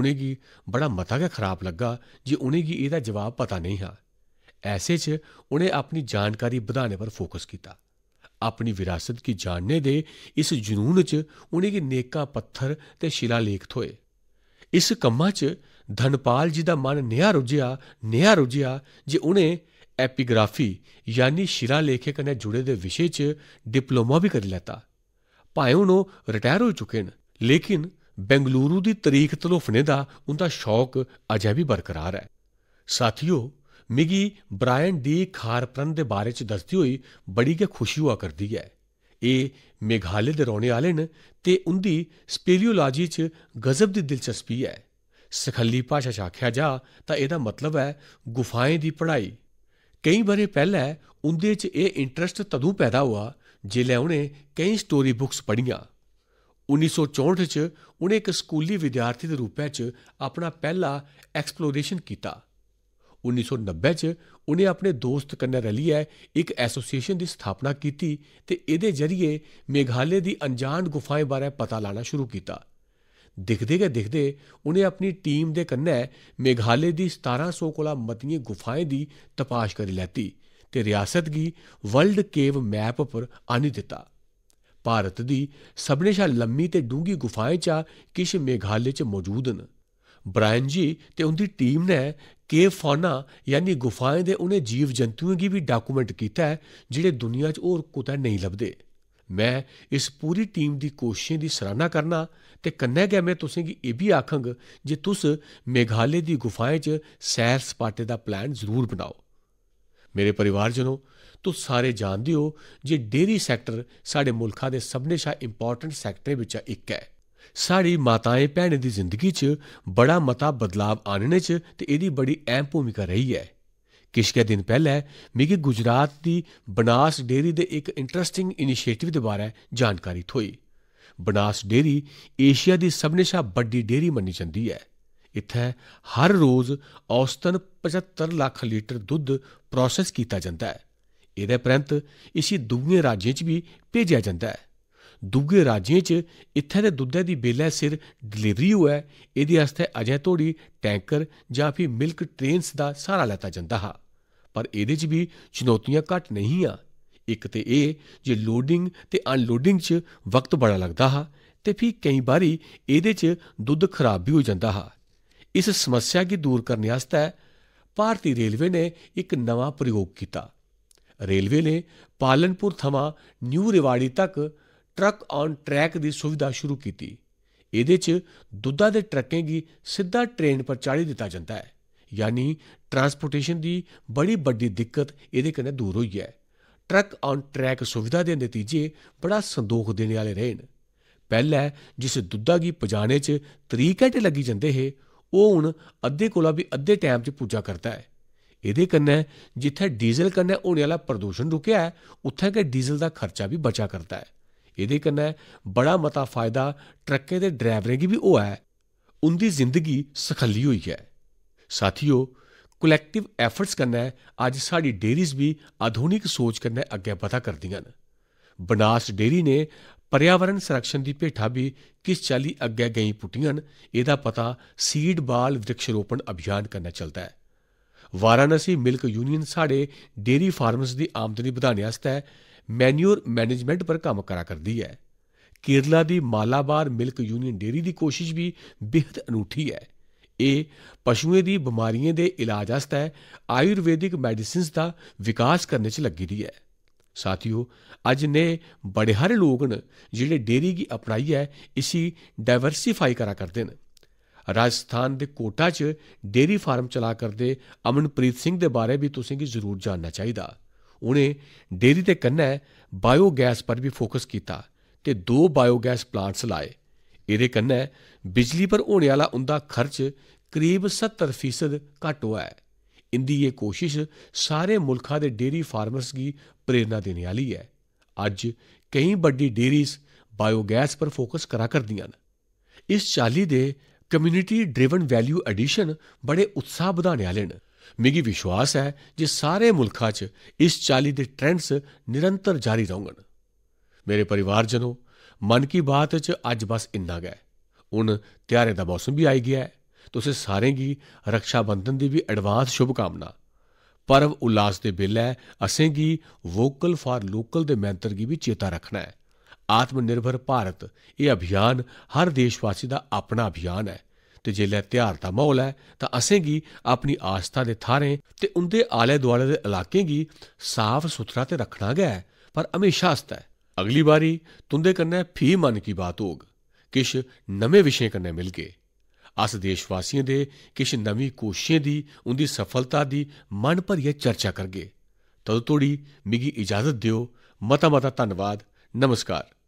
उन्हें की बड़ा मता गया खराब लगा जी उन्हें की ਇਹਦਾ जवाब पता नहीं हाँ ऐसे च उन्हें अपनी जानकारी बढ़ाने पर फोकस किया अपनी विरासत की जानने दे इस जुनून च उन्हें की नेका पत्थर ते शिलालेख थोए इस कम्मा च ਧਨਪਾਲ ਜੀ ਦਾ ਮਨ ਨਿਆ ਰੁਝਿਆ ਨਿਆ ਰੁਝਿਆ ਜੇ ਉਹਨੇ ਐਪੀਗ੍ਰਾਫੀ ਯਾਨੀ ਲੇਖੇ ਕਨੇ ਜੁੜੇ ਦੇ ਵਿਸ਼ੇ 'ਚ ਡਿਪਲੋਮਾ ਵੀ ਕਰ ਲੈਤਾ ਭਾਏ ਉਹ ਰਿਟਾਇਰ ਹੋ ਚੁੱਕੇ ਨੇ ਲੇਕਿਨ ਬੈਂਗਲੁਰੂ ਦੀ ਤਾਰੀਖ ਤਲੋਫਨੇ ਦਾ ਉਹਦਾ ਸ਼ੌਕ ਅਜੇ ਵੀ ਬਰਕਰਾਰ ਹੈ ਸਾਥੀਓ ਮਿਗੀ ਬ੍ਰਾਇਨ ਡੀ ਖਾਰਪਰਨ ਦੇ ਬਾਰੇ 'ਚ ਦੱਸਦੀ ਹੋਈ ਬੜੀ ਕੇ ਖੁਸ਼ੀ ਹੋਆ ਕਰਦੀ ਹੈ ਇਹ ਮੇਘਾਲੇ ਦੇ ਰੋਣੇ ਵਾਲੇ ਨੇ ਤੇ ਉਹਦੀ ਸਪੀਲੀਓਲੋਜੀ 'ਚ ਗਜ਼ਬ ਦੀ ਦਿਲਚਸਪੀ ਹੈ ਸਖੱਲੀ ਭਾਸ਼ਾ 'ਚ ਆਖਿਆ ਜਾ ਤਾਂ ਇਹਦਾ ਮਤਲਬ ਹੈ ਗੁਫਾਏ ਦੀ ਪੜ੍ਹਾਈ ਕਈ ਬਰੇ ਪਹਿਲਾਂ ਉਹਦੇ 'ਚ ਇਹ ਇੰਟਰਸਟ ਤਦੋਂ ਪੈਦਾ ਹੋਆ ਜੇ ਲੈ ਉਹਨੇ ਕਈ ਸਟੋਰੀ ਬੁੱਕਸ ਪੜ੍ਹੀਆਂ 1964 'ਚ ਉਹਨੇ ਇੱਕ ਸਕੂਲੀ ਵਿਦਿਆਰਥੀ ਦੇ ਰੂਪ ਵਿੱਚ ਆਪਣਾ ਪਹਿਲਾ ਐਕਸਪਲੋਰੇਸ਼ਨ ਕੀਤਾ 1990 'ਚ ਉਹਨੇ ਆਪਣੇ ਦੋਸਤ ਕੰਨੇ ਰਲੀਏ ਇੱਕ ਐਸੋਸੀਏਸ਼ਨ ਦੀ ਸਥਾਪਨਾ ਕੀਤੀ ਤੇ ਇਹਦੇ ਜ਼ਰੀਏ ਮੇਘਾਲੇ ਦੀ ਅਣਜਾਣ ਗੁਫਾਏ ਬਾਰੇ ਪਤਾ ਲਾਣਾ ਸ਼ੁਰੂ ਕੀਤਾ ਦਿਖਦੇ ਗਏ ਦਿਖਦੇ ਉਹਨੇ ਆਪਣੀ ਟੀਮ ਦੇ ਕੰਨੇ ਮੇਘਾਲੇ ਦੀ 1700 ਕੋਲਾ ਮਤੀਆਂ ਗੁਫਾਏ ਦੀ ਤਪਾਸ਼ ਕਰ ਲੈਤੀ ਤੇ ਰਿਆਸਤ ਦੀ ਵਰਲਡ ਕੇਵ ਮੈਪ ਉਪਰ ਆਣੀ ਦਿੱਤਾ ਭਾਰਤ ਦੀ ਸਭਨੇ ਸ਼ਾ ਲੰਮੀ ਤੇ ਡੂੰਗੀ ਗੁਫਾਏ ਚਾ ਕਿਸ਼ ਮੇਘਾਲੇ ਚ ਮੌਜੂਦ ਨ ਬ੍ਰਾਇਨ ਜੀ ਤੇ ਉਹਦੀ ਟੀਮ ਨੇ ਕੇਵ ਫੌਨਾ ਯਾਨੀ ਗੁਫਾਏ ਦੇ ਉਹਨੇ ਜੀਵ ਜੰਤੂਆਂ ਦੀ ਵੀ ਡਾਕੂਮੈਂਟ ਕੀਤਾ ਜਿਹੜੇ ਦੁਨੀਆ 'ਚ ਹੋਰ ਕੁਤੇ ਨਹੀਂ ਲੱਭਦੇ ਮੈਂ ਇਸ ਪੂਰੀ ਟੀਮ ਦੀ ਕੋਸ਼ਿਸ਼ਾਂ ਦੀ ਸਰਾਹਨਾ ਕਰਨਾ ਤੇ ਕੰਨੇ ਗਿਆ ਮੈਂ ਤੁਸੀਂ ਕਿ ਇਹ ਵੀ ਆਖਾਂਗ ਜੇ ਤੁਸ ਮੇਘਾਲੇ ਦੀ ਗੁਫਾਏ 'ਚ ਸੈਰ ਸਪਾਟੇ ਦਾ ਪਲਾਨ ਜ਼ਰੂਰ ਬਣਾਓ ਮੇਰੇ ਪਰਿਵਾਰ ਜਨੋ ਤੁਸ ਸਾਰੇ ਜਾਣਦੇ ਹੋ ਜੇ ਡੇਰੀ ਸੈਕਟਰ ਸਾਡੇ ਮੁਲਕਾਂ ਦੇ ਸਭਨੇ ਸ਼ਾ ਇੰਪੋਰਟੈਂਟ ਸੈਕਟਰ ਵਿੱਚ ਇੱਕ ਹੈ ਸਾਡੀ ਮਾਤਾਏ ਭੈਣੇ ਦੀ ਜ਼ਿੰਦਗੀ 'ਚ ਬੜਾ ਮਤਾ ਬਦਲਾਅ ਆਣਨੇ 'ਚ ਤੇ ਇਹਦੀ ਬੜੀ ਅਹਿਮ ਭੂਮਿਕਾ ਰਹੀ ਹੈ ਕਿਛਕੇ ਦਿਨ ਪਹਿਲੇ ਮਿਗੀ ਗੁਜਰਾਤ ਦੀ ਬਨਾਸ ਡੇਰੀ ਦੇ ਇੱਕ ਇੰਟਰਸਟਿੰਗ ਇਨੀਸ਼ੀਏਟਿਵ ਦੇ ਬਾਰੇ ਜਾਣਕਾਰੀ ਥੋਈ ਬਨਾਸ ਡੇਰੀ ਏਸ਼ੀਆ ਦੀ ਸਭ ਤੋਂ ਵੱਡੀ ਡੇਰੀ ਮੰਨੀ ਜਾਂਦੀ ਹੈ ਇੱਥੇ ਹਰ ਰੋਜ਼ ਔਸਤਨ 75 ਲੱਖ ਲੀਟਰ ਦੁੱਧ ਪ੍ਰੋਸੈਸ ਕੀਤਾ ਜਾਂਦਾ ਹੈ ਇਹਦੇ ਪ੍ਰੰਤ ਇਸੇ ਦੂਗੇ ਰਾਜਿਆਂ 'ਚ ਵੀ ਭੇਜਿਆ ਜਾਂਦਾ ਹੈ ਦੂਗੇ ਰਾਜਿਆਂ 'ਚ ਇੱਥੇ ਦੇ ਦੁੱਧ ਦੀ ਬੇਲੇ ਸਿਰ ਡਿਲੀਵਰੀ ਹੋਇਆ ਇਹਦੇ ਵਾਸਤੇ ਅਜੇ ਥੋੜੀ ਟੈਂਕਰ ਜਾਂ ਫਿਰ ਮਿਲਕ ਟ੍ਰੇਨਸ ਦਾ ਸਹਾਰਾ ਲੈਤਾ ਜਾਂਦਾ ਹੈ ਪਰ ਇਹਦੇ 'ਚ ਵੀ ਚੁਣੌਤੀਆਂ ਘੱਟ ਨਹੀਂ ਆ ਇੱਕ ਤੇ ਇਹ ਜੇ ਲੋਡਿੰਗ ਤੇ ਅਨਲੋਡਿੰਗ 'ਚ ਵਕਤ ਬੜਾ ਲੱਗਦਾ ਹਾ ਤੇ ਫਿਰ ਕਈ ਵਾਰੀ ਇਹਦੇ 'ਚ ਦੁੱਧ ਖਰਾਬ ਵੀ ਹੋ ਜਾਂਦਾ ਹਾ ਇਸ ਸਮੱਸਿਆ ਕੀ ਦੂਰ ਕਰਨ ਵਾਸਤੇ ਭਾਰਤੀ ਰੇਲਵੇ ਨੇ ਇੱਕ ਨਵਾਂ ਪ੍ਰਯੋਗ ਕੀਤਾ ਰੇਲਵੇ ਨੇ ਪਾਲਨਪੁਰ ਥਮਾ ਨਿਊ ਰਿਵਾੜੀ ਤੱਕ ਟਰੱਕ ਔਨ ਟਰੈਕ ਦੀ ਸੁਵਿਧਾ ਸ਼ੁਰੂ ਕੀਤੀ ਇਹਦੇ 'ਚ ਦੁੱਧਾ ਦੇ ਟਰੱਕਾਂ ਦੀ ਸਿੱਧਾ ਟ੍ਰੇਨ ਪਰ ਚਾੜੀ ਦਿੱਤਾ ਜਾਂਦਾ ਹੈ ਯਾਨੀ ਟਰਾਂਸਪੋਰਟੇਸ਼ਨ ਦੀ ਬੜੀ ਵੱਡੀ ਦਿੱਕਤ ਇਹਦੇ ਕੰਨੇ ਦੂਰ ਹੋਈ ਹੈ ਟਰੱਕ ਔਨ ਟਰੈਕ ਸੁਵਿਧਾ ਦੇ ਨਤੀਜੇ ਬੜਾ ਸੰਦੋਖ ਦੇਣ ਵਾਲੇ ਰਹੇ ਨੇ ਪਹਿਲਾਂ ਜਿਸ ਦੁੱਧਾ ਕੀ ਪਜਾਣੇ ਚ ਤਰੀਕਾਂ ਤੇ ਲੱਗੀ ਜਾਂਦੇ ਹੈ ਉਹ ਹੁਣ ਅੱਧੇ ਕੋਲਾ ਵੀ ਅੱਧੇ ਟਾਈਮ ਚ ਪੂਜਾ ਕਰਦਾ ਹੈ ਇਹਦੇ ਕੰਨੇ ਜਿੱਥੇ ਡੀਜ਼ਲ ਕੰਨੇ ਹੋਣ ਵਾਲਾ ਪ੍ਰਦੂਸ਼ਣ ਰੁਕਿਆ ਹੈ ਉੱਥੇ ਕੇ ਡੀਜ਼ਲ ਦਾ ਖਰਚਾ ਵੀ ਬਚਾ ਕਰਦਾ ਹੈ ਇਹਦੇ ਕੰਨੇ ਬੜਾ ਮਤਾ ਫਾਇਦਾ ਟਰੱਕੇ ਦੇ ਡਰਾਈਵਰਾਂ ਦੀ ਵੀ ਹੋਇਆ ਹੈ ਉਹਨਾਂ ਦੀ ਜ਼ਿੰਦਗੀ ਸਖੱਲੀ ਹੋਈ ਹੈ ਸਾਥੀਓ ਕਲੈਕਟਿਵ ਐਫਰਟਸ ਕਰਨਾ ਅੱਜ ਸਾਡੀ ਡੇਰੀਜ਼ ਵੀ ਆਧੁਨਿਕ ਸੋਚ ਕਰਨਾ ਅੱਗੇ ਪਤਾ ਕਰਦੀਆਂ ਨੇ ਬਨਾਸ ਡੇਰੀ ਨੇ ਪਰਿਆਵਰਣ ਸੁਰੱਖਿਆ ਦੀ ਭੇਟਾ ਵੀ ਕਿਸ ਚਾਲੀ ਅੱਗੇ ਗਈ ਪੁੱਟੀਆਂ ਇਹਦਾ ਪਤਾ ਸੀਡ ਬਾਲ ਰੋਪਣ ਅਭਿਆਨ ਕਰਨਾ ਚੱਲਦਾ ਹੈ ਵਾਰਾਨਸੀ ਮਿਲਕ ਯੂਨੀਅਨ ਸਾਡੇ ਡੇਰੀ ਫਾਰਮਰਸ ਦੀ ਆਮਦਨੀ ਵਧਾਉਣ ਵਾਸਤੇ ਮੈਨਿਊਰ ਮੈਨੇਜਮੈਂਟ ਪਰ ਕੰਮ ਕਰਾ ਕਰਦੀ ਹੈ ਕੇਰਲਾ ਦੀ ਮਾਲਾਬਾਰ ਮਿਲਕ ਯੂਨੀਅਨ ਡੇਰੀ ਦੀ ਕੋਸ਼ਿਸ਼ ਵੀ ਬਿਹਤ ਅਨੂਠੀ ਹੈ ਇਹ ਪਸ਼ੂਆਂ ਦੀ ਬਿਮਾਰੀਆਂ ਦੇ ਇਲਾਜ ਵਾਸਤੇ ਆਯੁਰਵੈਦਿਕ ਮੈਡੀਸਿਨਸ ਦਾ ਵਿਕਾਸ ਕਰਨ 'ਚ ਲੱਗੀ ਦੀ ਹੈ ਸਾਥੀਓ ਅੱਜ ਨੇ ਬੜੇ ਹਰ ਲੋਕ ਨੇ ਜਿਹੜੇ ਡੇਰੀ ਦੀ ਅਪਣਾਈ ਹੈ ਇਸੀ ਡਾਈਵਰਸਿਫਾਈ ਕਰਾ ਕਰਦੇ ਨੇ ਰਾਜਸਥਾਨ ਦੇ ਕੋਟਾ 'ਚ ਡੇਰੀ ਫਾਰਮ ਚਲਾ ਕਰਦੇ ਅਮਨਪ੍ਰੀਤ ਸਿੰਘ ਦੇ ਬਾਰੇ ਵੀ ਤੁਸੀਂ ਕੀ ਜ਼ਰੂਰ ਜਾਣਨਾ ਚਾਹੀਦਾ ਉਹਨੇ ਡੇਰੀ ਤੇ ਕੰਨਾ ਬਾਇਓ ਗੈਸ ਪਰ ਵੀ ਫੋਕਸ ਕੀਤਾ ਤੇ ਦੋ ਬਾਇਓ ਗੈਸ ਪਲਾਂਟਸ ਲਾਏ ਇਹਦੇ ਕੰਨੇ ਬਿਜਲੀ ਪਰ ਹੋਣ ਵਾਲਾ ਉਹਦਾ ਖਰਚ ਕਰੀਬ 70% ਘਟ ਹੋਇਆ ਹੈ ਇੰਦੀ ਇਹ ਕੋਸ਼ਿਸ਼ ਸਾਰੇ ਮੁਲਕਾਂ ਦੇ ਡੇਰੀ ਫਾਰਮਰਸ ਦੀ ਪ੍ਰੇਰਣਾ ਦੇਣ ਵਾਲੀ ਹੈ ਅੱਜ ਕਈ ਵੱਡੀ ਡੇਰੀਜ਼ ਬਾਇਓਗੈਸ ਪਰ ਫੋਕਸ ਕਰਾ ਕਰਦੀਆਂ ਨੇ ਇਸ ਚਾਲੀ ਦੇ ਕਮਿਊਨਿਟੀ ਡਰਾਈਵਨ ਵੈਲਿਊ ਐਡੀਸ਼ਨ ਬੜੇ ਉਤਸ਼ਾਹ ਵਧਾਣ ਵਾਲੇ ਨੇ ਮੇਗੀ ਵਿਸ਼ਵਾਸ ਹੈ ਜੇ ਸਾਰੇ ਮੁਲਕਾਂ 'ਚ ਇਸ ਚਾਲੀ ਦੇ ਟ੍ਰੈਂਡਸ ਨਿਰੰਤਰ ਜਾਰੀ ਰਹਣਗੇ ਮੇਰੇ ਪਰਿਵਾਰਜਨੋ ਮਨ ਕੀ ਬਾਤ ਚ ਅੱਜ ਬਸ ਇੰਨਾ ਗਏ ਹੁਣ ਤਿਆਰੇ ਦਾ ਮੌਸਮ ਵੀ ਆਈ ਗਿਆ ਹੈ ਤੁਸੀਂ ਸਾਰੇ ਕੀ ਰੱਖਿਆ ਬੰਧਨ ਦੀ ਵੀ ਐਡਵਾਂਸ ਸ਼ੁਭ ਕਾਮਨਾ ਪਰਵ ਉਲਾਸ ਦੇ ਬਿਲ ਹੈ ਅਸੀਂ ਕੀ ਵੋਕਲ ਫਾਰ ਲੋਕਲ ਦੇ ਮੰਤਰ ਕੀ ਵੀ ਚੇਤਾ ਰੱਖਣਾ ਹੈ ਆਤਮ ਨਿਰਭਰ ਭਾਰਤ ਇਹ ਅਭਿਆਨ ਹਰ ਦੇਸ਼ਵਾਸੀ ਦਾ ਆਪਣਾ ਅਭਿਆਨ ਹੈ ਤੇ ਜੇ ਲੈ ਤਿਆਰ ਦਾ ਮਾਹੌਲ ਹੈ ਤਾਂ ਅਸੀਂ ਕੀ ਆਪਣੀ ਆਸਥਾ ਦੇ ਥਾਰੇ ਤੇ ਉਹਦੇ ਆਲੇ ਦੁਆਲੇ ਦੇ ਇਲਾਕੇ ਕੀ ਸਾਫ਼ ਸੁਥਰਾ ਤੇ ਰੱਖਣਾ ਗਿਆ ਪਰ ਹਮੇਸ਼ਾ ਹਸਤਾ ਹੈ ਅਗਲੀ ਵਾਰੀ ਤੁੰਦੇ ਕੰਨੇ ਫੀ ਮਨ ਕੀ ਬਾਤ ਹੋਗ ਕਿਛ ਨਵੇਂ ਵਿਸ਼ੇ ਕੰਨੇ ਮਿਲ ਕੇ ਅਸ ਦੇਸ਼ ਵਾਸੀਆਂ ਦੇ ਕਿਛ ਨਵੀਂ ਕੋਸ਼ਿਸ਼ਾਂ ਦੀ ਉਹਦੀ ਸਫਲਤਾ ਦੀ ਮਨ ਭਰੀਏ ਚਰਚਾ ਕਰਗੇ ਤਦ ਤੋੜੀ ਮਿਗੀ ਇਜਾਜ਼ਤ ਦਿਓ ਮਤਾ ਮਤਾ ਧੰਨਵਾਦ ਨਮਸਕਾਰ